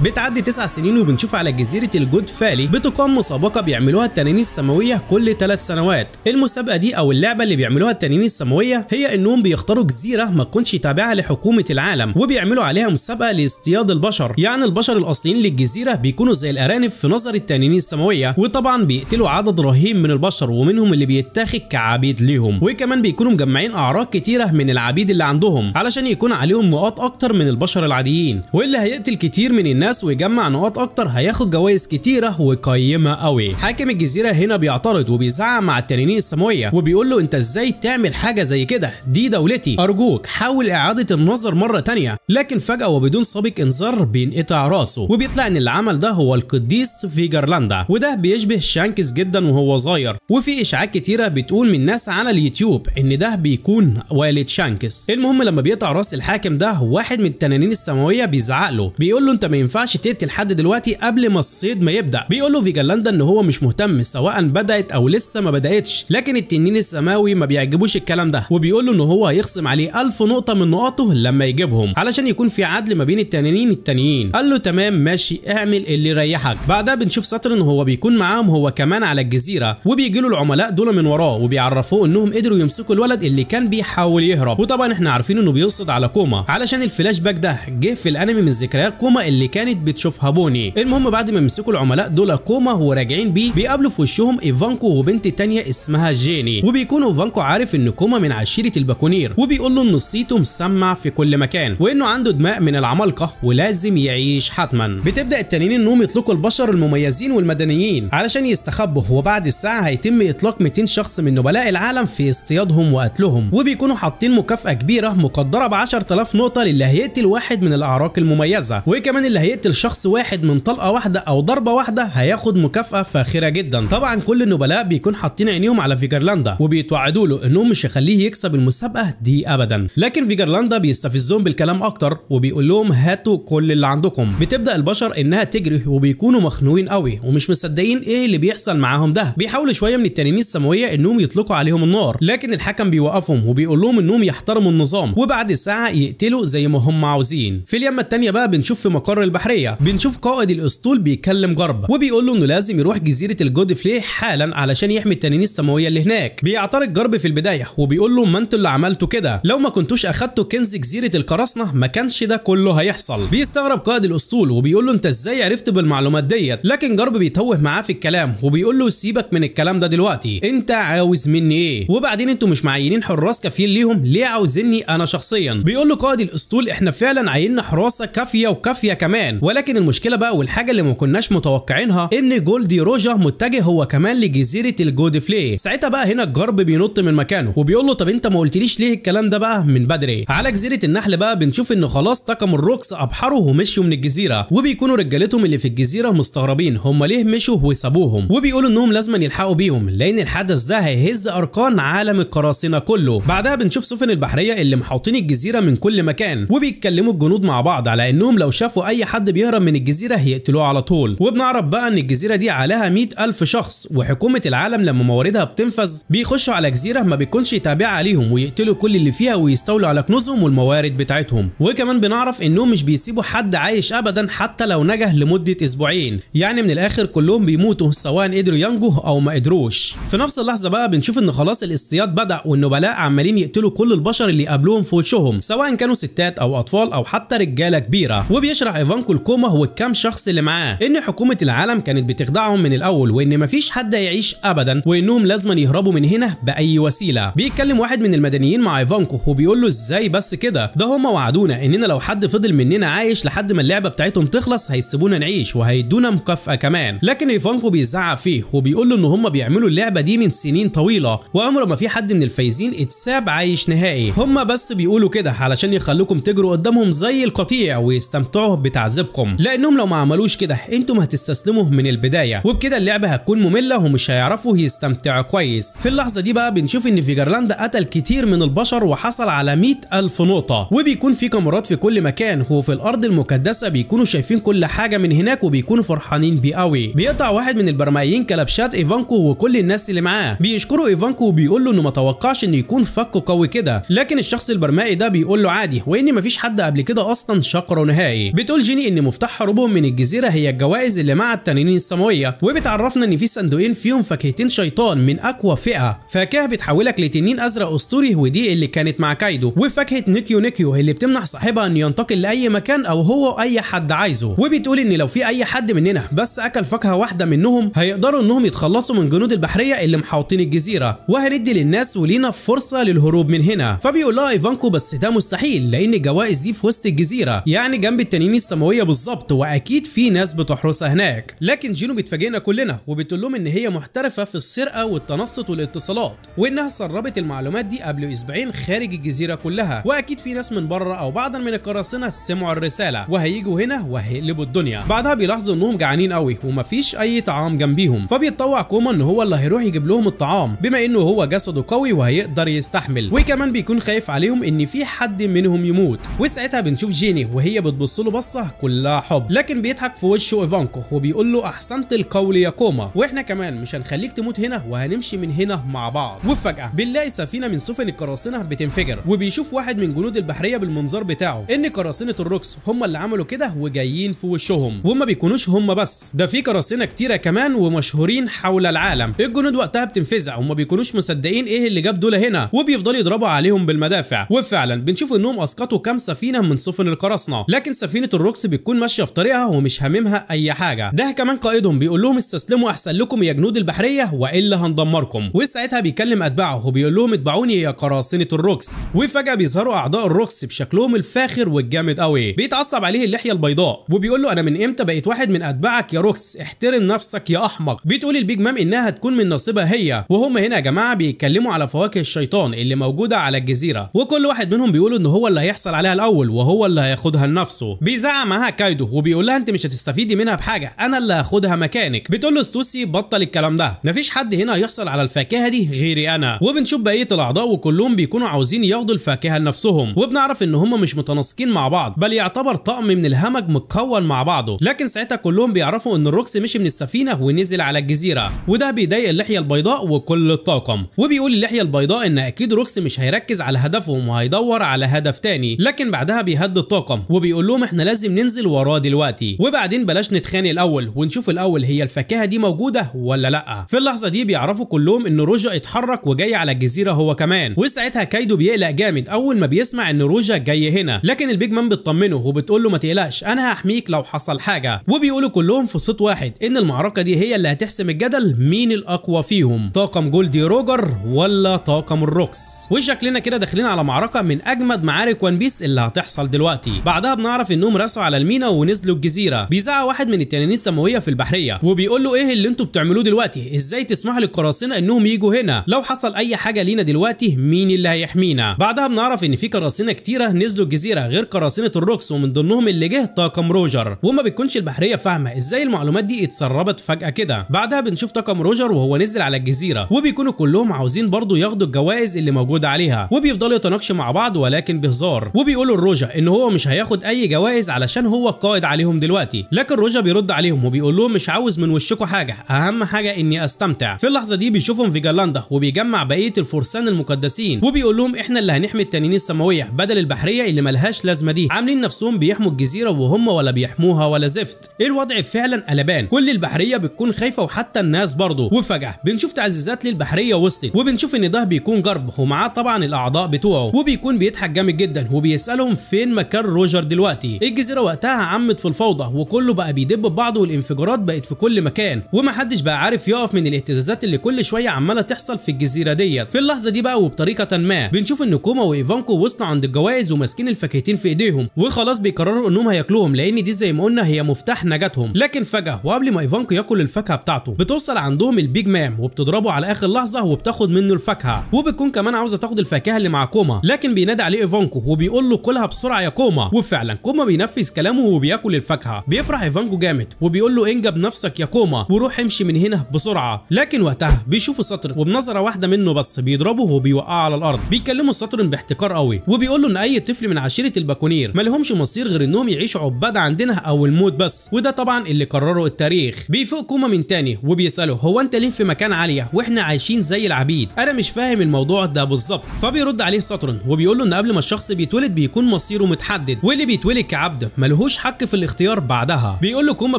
بتعدي تسع سنين وبنشوف على جزيرة الجود فالي بتقام مسابقة بيعملوها التنانين السماوية كل ثلاث سنوات المسابقة دي أو اللعبة اللي بيعملوها التنانين السماوية هي إنهم بيختاروا جزيرة ما تكونش تابعة لحكومة العالم وبيعملوا عليها مسابقة لاصطياد البشر يعني البشر الأصليين للجزيرة بيكونوا زي الأرانب في نظر التنانين السماوية وطبعا بيقتلوا عدد رهيب من البشر ومنهم اللي بيتاخد كعبيد ليهم وكمان بيكونوا مجمعين أعراض كتيرة من العبيد اللي عندهم علشان يكون عليهم نقاط أكتر من البشر العاديين واللي هيقتل كتير من الناس الناس ويجمع نقاط اكتر هياخد جوائز كتيره وقيمه قوي حاكم الجزيره هنا بيعترض وبيزعق مع التنانين السماويه وبيقول له انت ازاي تعمل حاجه زي كده دي دولتي ارجوك حاول اعاده النظر مره ثانيه لكن فجاه وبدون سابق انذار بينقطع راسه وبيطلع ان اللي عمل ده هو القديس فيجرلاندا وده بيشبه شانكس جدا وهو صغير وفي اشاعات كتيره بتقول من ناس على اليوتيوب ان ده بيكون والد شانكس المهم لما بيقطع راس الحاكم ده واحد من التنانين السماويه بيزعق له بيقول له انت ما ينفعش ينفعش تقتل حد دلوقتي قبل ما الصيد ما يبدا بيقول له فيجالاندا ان هو مش مهتم سواء بدات او لسه ما بداتش لكن التنين السماوي ما بيعجبوش الكلام ده وبيقول له ان هو هيخصم عليه 1000 نقطه من نقاطه لما يجيبهم علشان يكون في عدل ما بين التنانين التانيين قال له تمام ماشي اعمل اللي يريحك بعدها بنشوف ساترن هو بيكون معاهم هو كمان على الجزيره وبيجي له العملاء دول من وراه وبيعرفوه انهم قدروا يمسكوا الولد اللي كان بيحاول يهرب وطبعا احنا عارفين انه بيقصد على كوما علشان الفلاش باك ده جه في الانمي من ذكريات كوما اللي كان كانت بتشوفها بوني المهم بعد ما مسكوا العملاء دول كوما وراجعين بيه بيقابلوا في وشهم ايفانكو وبنت تانية اسمها جيني وبيكون ايفانكو عارف ان كوما من عشيره الباكونير وبيقول له ان صيته مسمع في كل مكان وانه عنده دماء من العمالقه ولازم يعيش حتما بتبدا التانيين انهم يطلقوا البشر المميزين والمدنيين علشان يستخبوا وبعد الساعه هيتم اطلاق 200 شخص من نبلاء العالم في اصطيادهم وقتلهم وبيكونوا حاطين مكافاه كبيره مقدره ب 10000 نقطه للي هيقتل واحد من الاعراق المميزه وكمان اللي هيقتل يقتل شخص واحد من طلقه واحده او ضربه واحده هياخد مكافاه فاخره جدا طبعا كل النبلاء بيكون حاطين عينيهم على فيجرلاندا وبيتوعدوا له انهم مش هيخليه يكسب المسابقه دي ابدا لكن فيجرلاندا بيستفزهم بالكلام اكتر وبيقول لهم هاتوا كل اللي عندكم بتبدا البشر انها تجري وبيكونوا مخنوقين قوي ومش مصدقين ايه اللي بيحصل معاهم ده بيحاولوا شويه من التنانين السماويه انهم يطلقوا عليهم النار لكن الحكم بيوقفهم وبيقول لهم انهم يحترموا النظام وبعد ساعه يقتلوا زي ما هم عاوزين في اليمه الثانيه بقى بنشوف في مقر البحر البحريه بنشوف قائد الاسطول بيكلم جرب وبيقول له انه لازم يروح جزيره الجود فلي حالا علشان يحمي التنانين السماويه اللي هناك بيعترض جرب في البدايه وبيقول له ما انتوا اللي عملتوا كده لو ما كنتوش اخدتوا كنز جزيره القراصنه ما كانش ده كله هيحصل بيستغرب قائد الاسطول وبيقول له انت ازاي عرفت بالمعلومات ديت لكن جرب بيتوه معاه في الكلام وبيقول له سيبك من الكلام ده دلوقتي انت عاوز مني ايه وبعدين انتوا مش معينين حراس كافيين ليهم ليه عاوزيني انا شخصيا بيقول له قائد الاسطول احنا فعلا عيننا حراسه كافيه وكافيه كمان كمان ولكن المشكله بقى والحاجه اللي ما كناش متوقعينها ان جولدي روجر متجه هو كمان لجزيره الجود فلي ساعتها بقى هنا الجرب بينط من مكانه وبيقول له طب انت ما قلتليش ليه الكلام ده بقى من بدري على جزيره النحل بقى بنشوف ان خلاص طاقم الروكس ابحروا ومشوا من الجزيره وبيكونوا رجالتهم اللي في الجزيره مستغربين هم ليه مشوا وسابوهم وبيقولوا انهم لازم يلحقوا بيهم لان الحدث ده هيهز اركان عالم القراصنه كله بعدها بنشوف سفن البحريه اللي محاوطين الجزيره من كل مكان وبيتكلموا الجنود مع بعض على انهم لو شافوا اي حد حد بيهرب من الجزيره هيقتلوه على طول وبنعرف بقى ان الجزيره دي عليها 100000 شخص وحكومه العالم لما مواردها بتنفذ بيخشوا على جزيره ما بيكونش تابعه عليهم ويقتلوا كل اللي فيها ويستولوا على كنوزهم والموارد بتاعتهم وكمان بنعرف انهم مش بيسيبوا حد عايش ابدا حتى لو نجح لمده اسبوعين يعني من الاخر كلهم بيموتوا سواء قدروا ينجوا او ما قدروش في نفس اللحظه بقى بنشوف ان خلاص الاصطياد بدا والنبلاء عمالين يقتلوا كل البشر اللي قابلوهم في وشهم سواء كانوا ستات او اطفال او حتى رجاله كبيره وبيشرح ايفانكو كلكوما هو الكام شخص اللي معاه ان حكومه العالم كانت بتخدعهم من الاول وان مفيش حد هيعيش ابدا وانهم لازم يهربوا من هنا باي وسيله بيتكلم واحد من المدنيين مع ايفانكو وبيقول له ازاي بس كده ده هم وعدونا اننا لو حد فضل مننا عايش لحد ما اللعبه بتاعتهم تخلص هيسيبونا نعيش وهيدونا مكافاه كمان لكن ايفانكو بيزعق فيه وبيقول له ان هم بيعملوا اللعبه دي من سنين طويله وعمر ما في حد من الفايزين اتساب عايش نهائي هم بس بيقولوا كده علشان يخلوكم تجروا قدامهم زي القطيع ويستمتعوا بتعذيب يعاقبكم لانهم لو ما عملوش كده انتم هتستسلموا من البدايه وبكده اللعبه هتكون ممله ومش هيعرفوا يستمتعوا كويس في اللحظه دي بقى بنشوف ان فيجرلاند قتل كتير من البشر وحصل على 100000 نقطه وبيكون في كاميرات في كل مكان وفي الارض المقدسه بيكونوا شايفين كل حاجه من هناك وبيكونوا فرحانين بيه قوي بيقطع واحد من البرمائيين كلبشات ايفانكو وكل الناس اللي معاه بيشكروا ايفانكو وبيقول له انه ما توقعش انه يكون فكه قوي كده لكن الشخص البرمائي ده بيقول له عادي وان مفيش حد قبل كده اصلا شقره نهائي بتقول جيني ان مفتاح هروبهم من الجزيره هي الجوائز اللي مع التنانين السماويه وبتعرفنا ان في صندوقين فيهم فاكهتين شيطان من اقوى فئه فاكهه بتحولك لتنين ازرق اسطوري ودي اللي كانت مع كايدو وفاكهه نيكيو نيكيو اللي بتمنح صاحبها انه ينتقل لاي مكان او هو اي حد عايزه وبتقول ان لو في اي حد مننا بس اكل فاكهه واحده منهم هيقدروا انهم يتخلصوا من جنود البحريه اللي محاوطين الجزيره وهندي للناس ولينا فرصه للهروب من هنا فبيقول لها ايفانكو بس ده مستحيل لان الجوائز دي في وسط الجزيره يعني جنب التنانين السماويه الجنوبيه بالظبط واكيد في ناس بتحرسها هناك لكن جينو بتفاجئنا كلنا وبتقول لهم ان هي محترفه في السرقه والتنصت والاتصالات وانها سربت المعلومات دي قبل اسبوعين خارج الجزيره كلها واكيد في ناس من بره او بعضا من القراصنه سمعوا الرساله وهيجوا هنا وهيقلبوا الدنيا بعدها بيلاحظوا انهم جعانين قوي ومفيش اي طعام جنبيهم فبيتطوع كوما ان هو اللي هيروح يجيب لهم الطعام بما انه هو جسده قوي وهيقدر يستحمل وكمان بيكون خايف عليهم ان في حد منهم يموت وساعتها بنشوف جيني وهي بتبص له بصه كلها حب لكن بيضحك في وشه ايفانكو وبيقول له احسنت القول يا كوما واحنا كمان مش هنخليك تموت هنا وهنمشي من هنا مع بعض وفجاه بنلاقي سفينه من سفن القراصنه بتنفجر وبيشوف واحد من جنود البحريه بالمنظار بتاعه ان قراصنه الروكس هم اللي عملوا كده وجايين في وشهم وما بيكونوش هم بس ده في قراصنه كتيره كمان ومشهورين حول العالم الجنود وقتها بتنفزع وما بيكونوش مصدقين ايه اللي جاب دول هنا وبيفضلوا يضربوا عليهم بالمدافع وفعلا بنشوف انهم اسقطوا كام سفينه من سفن القراصنه لكن سفينه الروكس بتكون ماشيه في طريقها ومش هاممها اي حاجه ده كمان قائدهم بيقول لهم استسلموا احسن لكم يا جنود البحريه والا هندمركم وساعتها بيكلم اتباعه وبيقول لهم اتبعوني يا قراصنه الروكس وفجاه بيظهروا اعضاء الروكس بشكلهم الفاخر والجامد قوي بيتعصب عليه اللحيه البيضاء وبيقول له انا من امتى بقيت واحد من اتباعك يا روكس احترم نفسك يا احمق بتقول البيج مام انها هتكون من نصيبها هي وهم هنا يا جماعه بيتكلموا على فواكه الشيطان اللي موجوده على الجزيره وكل واحد منهم بيقول ان هو اللي هيحصل عليها الاول وهو اللي هياخدها لنفسه بيزعم معاها كايدو وبيقول لها انت مش هتستفيدي منها بحاجه انا اللي هاخدها مكانك بتقول له ستوسي بطل الكلام ده مفيش حد هنا هيحصل على الفاكهه دي غيري انا وبنشوف بقيه الاعضاء وكلهم بيكونوا عاوزين ياخدوا الفاكهه لنفسهم وبنعرف ان هم مش متناسقين مع بعض بل يعتبر طقم من الهمج متكون مع بعضه لكن ساعتها كلهم بيعرفوا ان الروكس مشي من السفينه ونزل على الجزيره وده بيضايق اللحيه البيضاء وكل الطاقم وبيقول اللحيه البيضاء ان اكيد روكس مش هيركز على هدفهم وهيدور على هدف تاني لكن بعدها بيهدد الطاقم وبيقول لهم احنا لازم ننزل هننزل وراه دلوقتي وبعدين بلاش نتخانق الاول ونشوف الاول هي الفاكهه دي موجوده ولا لا في اللحظه دي بيعرفوا كلهم ان روجا اتحرك وجاي على الجزيره هو كمان وساعتها كايدو بيقلق جامد اول ما بيسمع ان روجا جاي هنا لكن البيج مان بتطمنه وبتقول له ما تقلقش انا هحميك لو حصل حاجه وبيقولوا كلهم في صوت واحد ان المعركه دي هي اللي هتحسم الجدل مين الاقوى فيهم طاقم جولدي روجر ولا طاقم الروكس وشكلنا كده داخلين على معركه من اجمد معارك وان بيس اللي هتحصل دلوقتي بعدها بنعرف انهم راسوا على المينا ونزلوا الجزيره بيزعق واحد من التنانين السماويه في البحريه وبيقول له ايه اللي انتم بتعملوه دلوقتي ازاي تسمحوا للقراصنه انهم يجوا هنا لو حصل اي حاجه لينا دلوقتي مين اللي هيحمينا بعدها بنعرف ان في قراصنه كتيره نزلوا الجزيره غير قراصنه الروكس ومن ضمنهم اللي جه طاقم روجر وما بتكونش البحريه فاهمه ازاي المعلومات دي اتسربت فجاه كده بعدها بنشوف طاقم روجر وهو نزل على الجزيره وبيكونوا كلهم عاوزين برضه ياخدوا الجوائز اللي موجوده عليها وبيفضلوا يتناقشوا مع بعض ولكن بهزار وبيقولوا لروجر ان هو مش هياخد اي جوائز علشان هو القائد عليهم دلوقتي لكن روجا بيرد عليهم وبيقول لهم مش عاوز من وشكم حاجه اهم حاجه اني استمتع في اللحظه دي بيشوفهم في جرلاندا وبيجمع بقيه الفرسان المقدسين وبيقول لهم احنا اللي هنحمي التنانين السماويه بدل البحريه اللي ملهاش لازمه دي عاملين نفسهم بيحموا الجزيره وهم ولا بيحموها ولا زفت إيه الوضع فعلا قلبان كل البحريه بتكون خايفه وحتى الناس برضه وفجاه بنشوف تعزيزات للبحريه وصلت وبنشوف ان ده بيكون جرب ومعاه طبعا الاعضاء بتوعه وبيكون بيضحك جامد جدا وبيسالهم فين مكان روجر دلوقتي إيه الجزيره وقتها عمت في الفوضى وكله بقى بيدب ببعض والانفجارات بقت في كل مكان ومحدش بقى عارف يقف من الاهتزازات اللي كل شويه عماله تحصل في الجزيره ديت في اللحظه دي بقى وبطريقه ما بنشوف ان كوما وايفانكو وصلوا عند الجوائز وماسكين الفاكهتين في ايديهم وخلاص بيقرروا انهم هياكلوهم لان دي زي ما قلنا هي مفتاح نجاتهم لكن فجاه وقبل ما ايفانكو ياكل الفاكهه بتاعته بتوصل عندهم البيج مام وبتضربه على اخر لحظه وبتاخد منه الفاكهه وبتكون كمان عاوزه تاخد الفاكهه اللي مع كوما لكن بينادي عليه ايفانكو وبيقول له كلها بسرعه يا كوما وفعلا كوما بينفذ كلام بيتكلموا وبياكل الفاكهه بيفرح ايفانجو جامد وبيقول له انجب نفسك يا كوما وروح امشي من هنا بسرعه لكن وقتها بيشوفوا سطر وبنظره واحده منه بس بيضربه وبيوقعه على الارض بيكلموا سطر باحتكار قوي وبيقول له ان اي طفل من عشيره الباكونير مالهمش مصير غير انهم يعيشوا عباد عندنا او الموت بس وده طبعا اللي قرره التاريخ بيفوق كوما من تاني وبيساله هو انت ليه في مكان عاليه واحنا عايشين زي العبيد انا مش فاهم الموضوع ده بالظبط فبيرد عليه سطر وبيقول له ان قبل ما الشخص بيتولد بيكون مصيره متحدد واللي بيتولد كعبد مالهوش ملهوش حق في الاختيار بعدها بيقول له كوما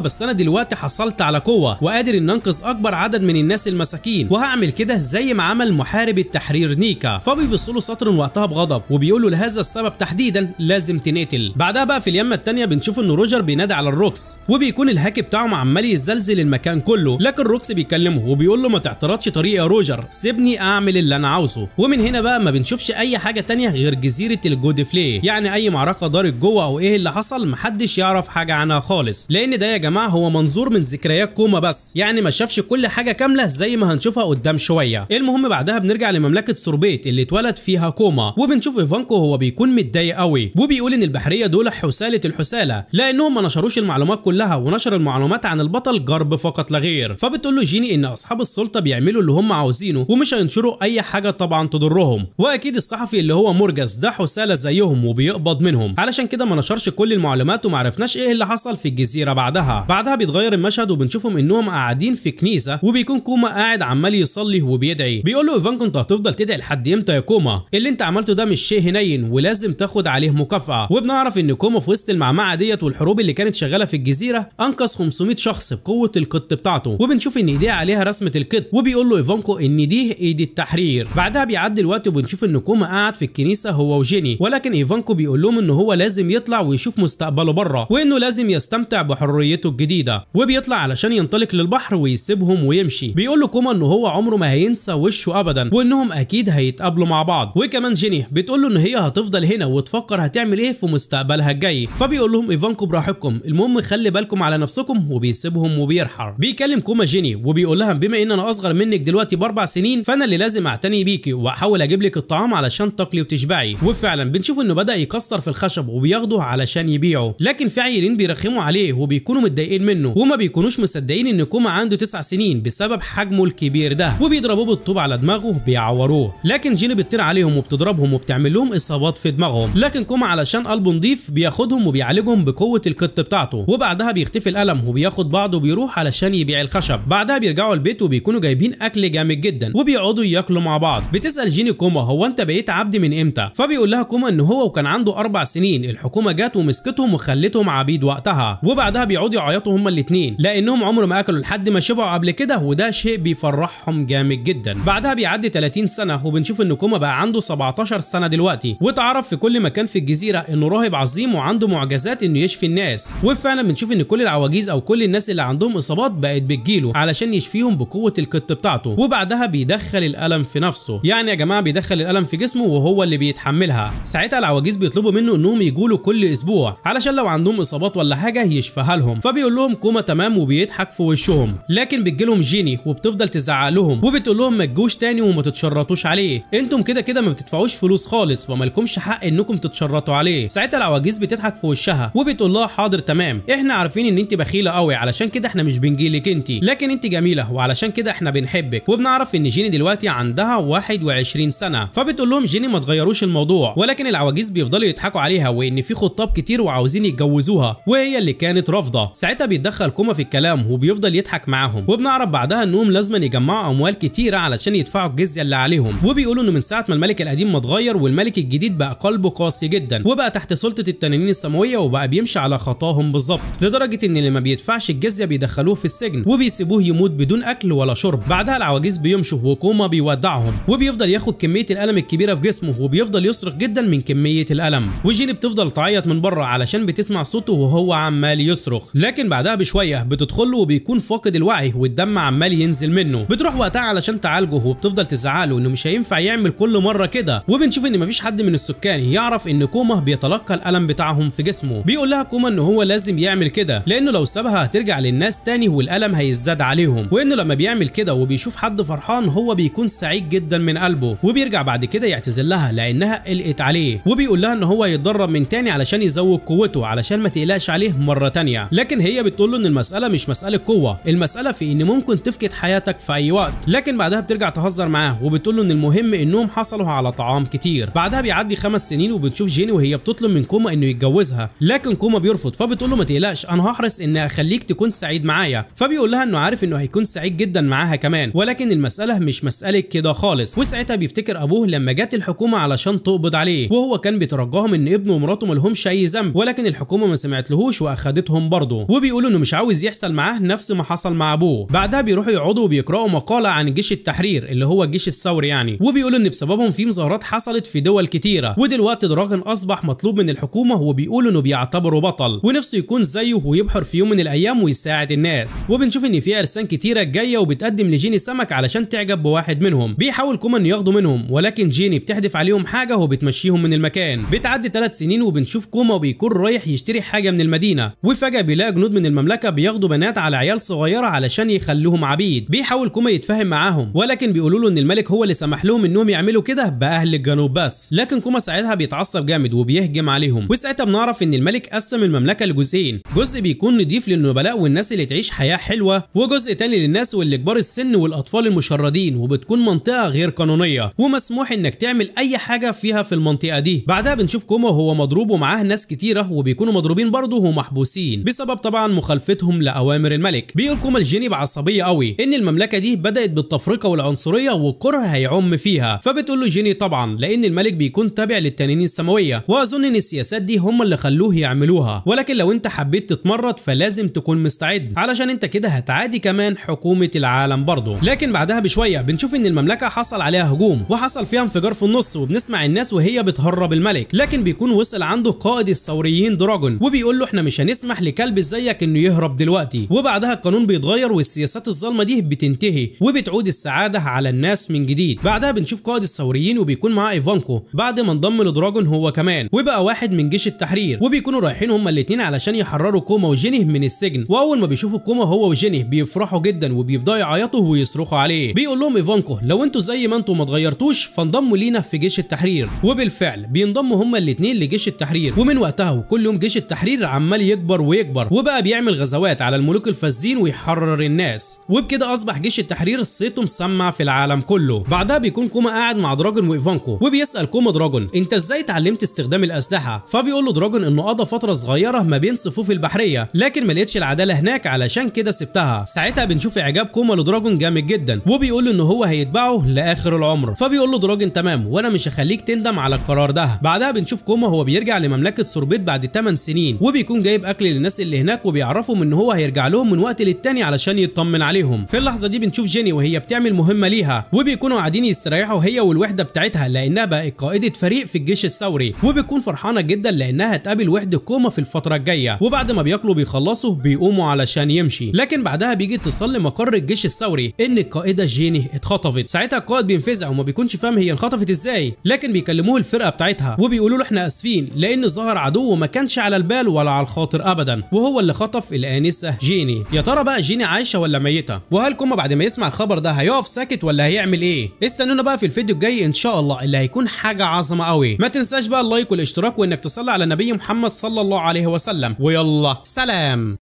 بس انا دلوقتي حصلت على قوه وقادر ان انقذ اكبر عدد من الناس المساكين وهعمل كده زي ما عمل محارب التحرير نيكا فبيبص له سطر وقتها بغضب وبيقول له لهذا السبب تحديدا لازم تنقتل بعدها بقى في اليمه الثانيه بنشوف ان روجر بينادي على الروكس وبيكون الهاك بتاعهم عمال يزلزل المكان كله لكن روكس بيكلمه وبيقول له ما تعترضش طريقي يا روجر سيبني اعمل اللي انا عاوزه ومن هنا بقى ما بنشوفش اي حاجه ثانيه غير جزيره الجود فلي يعني اي معركه دارت جوه او ايه اللي حصل محدش محدش يعرف حاجه عنها خالص لان ده يا جماعه هو منظور من ذكريات كوما بس يعني ما شافش كل حاجه كامله زي ما هنشوفها قدام شويه المهم بعدها بنرجع لمملكه سوربيت اللي اتولد فيها كوما وبنشوف ايفانكو هو بيكون متضايق قوي وبيقول ان البحريه دول حساله الحساله لانهم ما نشروش المعلومات كلها ونشر المعلومات عن البطل جرب فقط لا غير فبتقول له جيني ان اصحاب السلطه بيعملوا اللي هم عاوزينه ومش هينشروا اي حاجه طبعا تضرهم واكيد الصحفي اللي هو مرجس ده حساله زيهم وبيقبض منهم علشان كده ما نشرش كل المعلومات الحلقات وما عرفناش ايه اللي حصل في الجزيره بعدها بعدها بيتغير المشهد وبنشوفهم انهم قاعدين في كنيسه وبيكون كوما قاعد عمال يصلي وبيدعي بيقول له ايفانكو انت هتفضل تدعي لحد امتى يا كوما اللي انت عملته ده مش شيء هنين ولازم تاخد عليه مكافاه وبنعرف ان كوما في وسط المعمعه ديت والحروب اللي كانت شغاله في الجزيره انقذ 500 شخص بقوه القط بتاعته وبنشوف ان ايديه عليها رسمه القط وبيقول له ايفانكو ان دي ايد التحرير بعدها بيعدي الوقت وبنشوف ان كوما قاعد في الكنيسه هو وجيني ولكن ايفانكو بيقول لهم ان هو لازم يطلع ويشوف مستقبله عمله بره وانه لازم يستمتع بحريته الجديده وبيطلع علشان ينطلق للبحر ويسيبهم ويمشي بيقول لكوما ان هو عمره ما هينسى وشه ابدا وانهم اكيد هيتقابلوا مع بعض وكمان جيني بتقول له ان هي هتفضل هنا وتفكر هتعمل ايه في مستقبلها الجاي فبيقول لهم ايفانكو براحتكم المهم خلي بالكم على نفسكم وبيسيبهم وبيرحل بيكلم كوما جيني وبيقول لها بما ان انا اصغر منك دلوقتي باربع سنين فانا اللي لازم اعتني بيكي واحاول اجيب لك الطعام علشان تاكلي وتشبعي وفعلا بنشوف انه بدا يكسر في الخشب وبياخده علشان يبيعه لكن في عيلين بيرخموا عليه وبيكونوا متضايقين منه وما بيكونوش مصدقين ان كوما عنده 9 سنين بسبب حجمه الكبير ده وبيضربوه بالطوب على دماغه بيعوروه لكن جيني بتطير عليهم وبتضربهم وبتعمل لهم اصابات في دماغهم لكن كوما علشان قلبه نضيف بياخدهم وبيعالجهم بقوه القط بتاعته وبعدها بيختفي الالم وبياخد بعضه وبيروح علشان يبيع الخشب بعدها بيرجعوا البيت وبيكونوا جايبين اكل جامد جدا وبيقعدوا ياكلوا مع بعض بتسال جيني كوما هو انت بقيت عبد من امتى فبيقول لها كوما ان هو وكان عنده اربع سنين الحكومه جت ومسكتهم خلتهم عبيد وقتها وبعدها بيقعدوا يعيطوا هما الاثنين لانهم عمرهم ما اكلوا لحد ما شبعوا قبل كده وده شيء بيفرحهم جامد جدا بعدها بيعدي 30 سنه وبنشوف ان كوما بقى عنده 17 سنه دلوقتي واتعرف في كل مكان في الجزيره انه راهب عظيم وعنده معجزات انه يشفي الناس وفعلا بنشوف ان كل العواجيز او كل الناس اللي عندهم اصابات بقت بتجيله علشان يشفيهم بقوه الكت بتاعته وبعدها بيدخل الالم في نفسه يعني يا جماعه بيدخل الالم في جسمه وهو اللي بيتحملها ساعتها العواجيز بيطلبوا منه انهم يجوا كل اسبوع علشان عشان لو عندهم اصابات ولا حاجه يشفيها لهم فبيقول لهم كوما تمام وبيضحك في وشهم لكن بتجي لهم جيني وبتفضل تزعق لهم وبتقول لهم ما تجوش تاني وما تتشرطوش عليه انتم كده كده ما بتدفعوش فلوس خالص فمالكمش حق انكم تتشرطوا عليه ساعتها العواجيز بتضحك في وشها وبتقول لها حاضر تمام احنا عارفين ان انت بخيله قوي علشان كده احنا مش بنجيلك انت لكن انت جميله وعلشان كده احنا بنحبك وبنعرف ان جيني دلوقتي عندها 21 سنه فبتقول لهم جيني ما تغيروش الموضوع ولكن العواجيز بيفضلوا يضحكوا عليها وان في خطاب كتير وعاوزين عايزين يتجوزوها وهي اللي كانت رافضه ساعتها بيتدخل كوما في الكلام وبيفضل يضحك معاهم وبنعرف بعدها انهم لازما يجمعوا اموال كتيره علشان يدفعوا الجزيه اللي عليهم وبيقولوا انه من ساعه ما الملك القديم ما اتغير والملك الجديد بقى قلبه قاسي جدا وبقى تحت سلطه التنانين السماويه وبقى بيمشي على خطاهم بالظبط لدرجه ان اللي ما بيدفعش الجزيه بيدخلوه في السجن وبيسيبوه يموت بدون اكل ولا شرب بعدها العواجيز بيمشوا وكوما بيودعهم وبيفضل ياخد كميه الالم الكبيره في جسمه وبيفضل يصرخ جدا من كميه الالم وجيني بتفضل تعيط من بره علشان بتسمع صوته وهو عمال يصرخ لكن بعدها بشويه بتدخل له وبيكون فاقد الوعي والدم عمال ينزل منه بتروح وقتها علشان تعالجه وبتفضل تزعله انه مش هينفع يعمل كل مره كده وبنشوف ان مفيش حد من السكان يعرف ان كوما بيتلقى الالم بتاعهم في جسمه بيقول لها كوما ان هو لازم يعمل كده لانه لو سابها هترجع للناس تاني والالم هيزداد عليهم وانه لما بيعمل كده وبيشوف حد فرحان هو بيكون سعيد جدا من قلبه وبيرجع بعد كده يعتذر لها لانها قلقت عليه وبيقول لها ان هو يتدرب من تاني علشان يزود قوته قوته علشان ما تقلقش عليه مره تانية لكن هي بتقول له ان المساله مش مساله قوه المساله في ان ممكن تفقد حياتك في اي وقت لكن بعدها بترجع تهزر معاه وبتقول له ان المهم انهم حصلوا على طعام كتير بعدها بيعدي خمس سنين وبنشوف جيني وهي بتطلب من كوما انه يتجوزها لكن كوما بيرفض فبتقول له ما تقلقش انا هحرص ان اخليك تكون سعيد معايا فبيقول لها انه عارف انه هيكون سعيد جدا معاها كمان ولكن المساله مش مساله كده خالص وساعتها بيفتكر ابوه لما جت الحكومه علشان تقبض عليه وهو كان بيترجاهم ان ابنه ومراته ملهمش اي ذنب ولكن الحكومه ما سمعتلهوش واخدتهم برضه وبيقولوا انه مش عاوز يحصل معاه نفس ما حصل مع ابوه بعدها بيروحوا يقعدوا وبيقراوا مقاله عن جيش التحرير اللي هو الجيش الثوري يعني وبيقولوا ان بسببهم في مظاهرات حصلت في دول كتيره ودلوقتي دراغن اصبح مطلوب من الحكومه وبيقولوا انه بيعتبره بطل ونفسه يكون زيه ويبحر في يوم من الايام ويساعد الناس وبنشوف ان في ارسان كتيره جايه وبتقدم لجيني سمك علشان تعجب بواحد منهم بيحاول كومان ياخده منهم ولكن جيني بتحدف عليهم حاجه وبتمشيهم من المكان بتعدي ثلاث سنين وبنشوف كوما بيكون رايح يشتري حاجه من المدينه وفجاه بيلاقي جنود من المملكه بياخدوا بنات على عيال صغيره علشان يخلوهم عبيد بيحاول كوما يتفاهم معاهم ولكن بيقولوا له ان الملك هو اللي سمح لهم انهم يعملوا كده باهل الجنوب بس لكن كوما ساعتها بيتعصب جامد وبيهجم عليهم وساعتها بنعرف ان الملك قسم المملكه لجزئين جزء بيكون نضيف للنبلاء والناس اللي تعيش حياه حلوه وجزء تاني للناس واللي كبار السن والاطفال المشردين وبتكون منطقه غير قانونيه ومسموح انك تعمل اي حاجه فيها في المنطقه دي بعدها بنشوف كوما وهو مضروب ومعاه ناس كتيره وبيكونوا مضروبين برضه ومحبوسين بسبب طبعا مخالفتهم لأوامر الملك كوما الجيني بعصبية قوي إن المملكة دي بدأت بالتفرقة والعنصرية والكره هيعم فيها فبتقول له جيني طبعا لأن الملك بيكون تابع للتنانين السماوية وأظن إن السياسات دي هم اللي خلوه يعملوها ولكن لو أنت حبيت تتمرد فلازم تكون مستعد علشان أنت كده هتعادي كمان حكومة العالم برضه لكن بعدها بشوية بنشوف إن المملكة حصل عليها هجوم وحصل فيها انفجار في النص وبنسمع الناس وهي بتهرب الملك لكن بيكون وصل عنده قائد الثوريين جين دراجون وبيقول له احنا مش هنسمح لكلب زيك انه يهرب دلوقتي وبعدها القانون بيتغير والسياسات الظالمه دي بتنتهي وبتعود السعاده على الناس من جديد بعدها بنشوف قائد الثوريين وبيكون معاه ايفانكو بعد ما انضم لدراجون هو كمان وبقى واحد من جيش التحرير وبيكونوا رايحين هما الاثنين علشان يحرروا كوما وجينيه من السجن واول ما بيشوفوا كوما هو وجينيه بيفرحوا جدا وبيبداوا يعيطوا ويصرخوا عليه بيقول لهم ايفانكو لو انتوا زي ما انتوا ما اتغيرتوش فانضموا لينا في جيش التحرير وبالفعل بينضموا هما الاثنين لجيش التحرير ومن وقتها وكل كل يوم جيش التحرير عمال يكبر ويكبر وبقى بيعمل غزوات على الملوك الفاسدين ويحرر الناس وبكده اصبح جيش التحرير صيته مسمع في العالم كله بعدها بيكون كوما قاعد مع دراجون وايفانكو وبيسال كوما دراجون انت ازاي اتعلمت استخدام الاسلحه فبيقول له دراجون انه قضى فتره صغيره ما بين صفوف البحريه لكن ما لقيتش العداله هناك علشان كده سبتها ساعتها بنشوف اعجاب كوما لدراجون جامد جدا وبيقول له ان هو هيتبعه لاخر العمر فبيقول له دراجون تمام وانا مش هخليك تندم على القرار ده بعدها بنشوف كوما هو بيرجع لمملكه سوربيت بعد 8 سنين وبيكون جايب اكل للناس اللي هناك وبيعرفهم ان هو هيرجع لهم من وقت للتاني علشان يطمن عليهم في اللحظه دي بنشوف جيني وهي بتعمل مهمه ليها وبيكونوا قاعدين يستريحوا هي والوحده بتاعتها لانها بقت قائده فريق في الجيش الثوري وبتكون فرحانه جدا لانها هتقابل وحده كوما في الفتره الجايه وبعد ما بياكلوا بيخلصوا بيقوموا علشان يمشي لكن بعدها بيجي اتصال لمقر الجيش الثوري ان القائده جيني اتخطفت ساعتها القائد بينفزع وما بيكونش فاهم هي انخطفت ازاي لكن بيكلموه الفرقه بتاعتها وبيقولوا له احنا اسفين لان ظهر عدو وما كانش على البال ولا على الخاطر ابدا وهو اللي خطف الانسه جيني يا ترى بقى جيني عايشه ولا ميته وهل كوما بعد ما يسمع الخبر ده هيقف ساكت ولا هيعمل ايه استنونا بقى في الفيديو الجاي ان شاء الله اللي هيكون حاجه عظمه قوي ما تنساش بقى اللايك والاشتراك وانك تصلي على النبي محمد صلى الله عليه وسلم ويلا سلام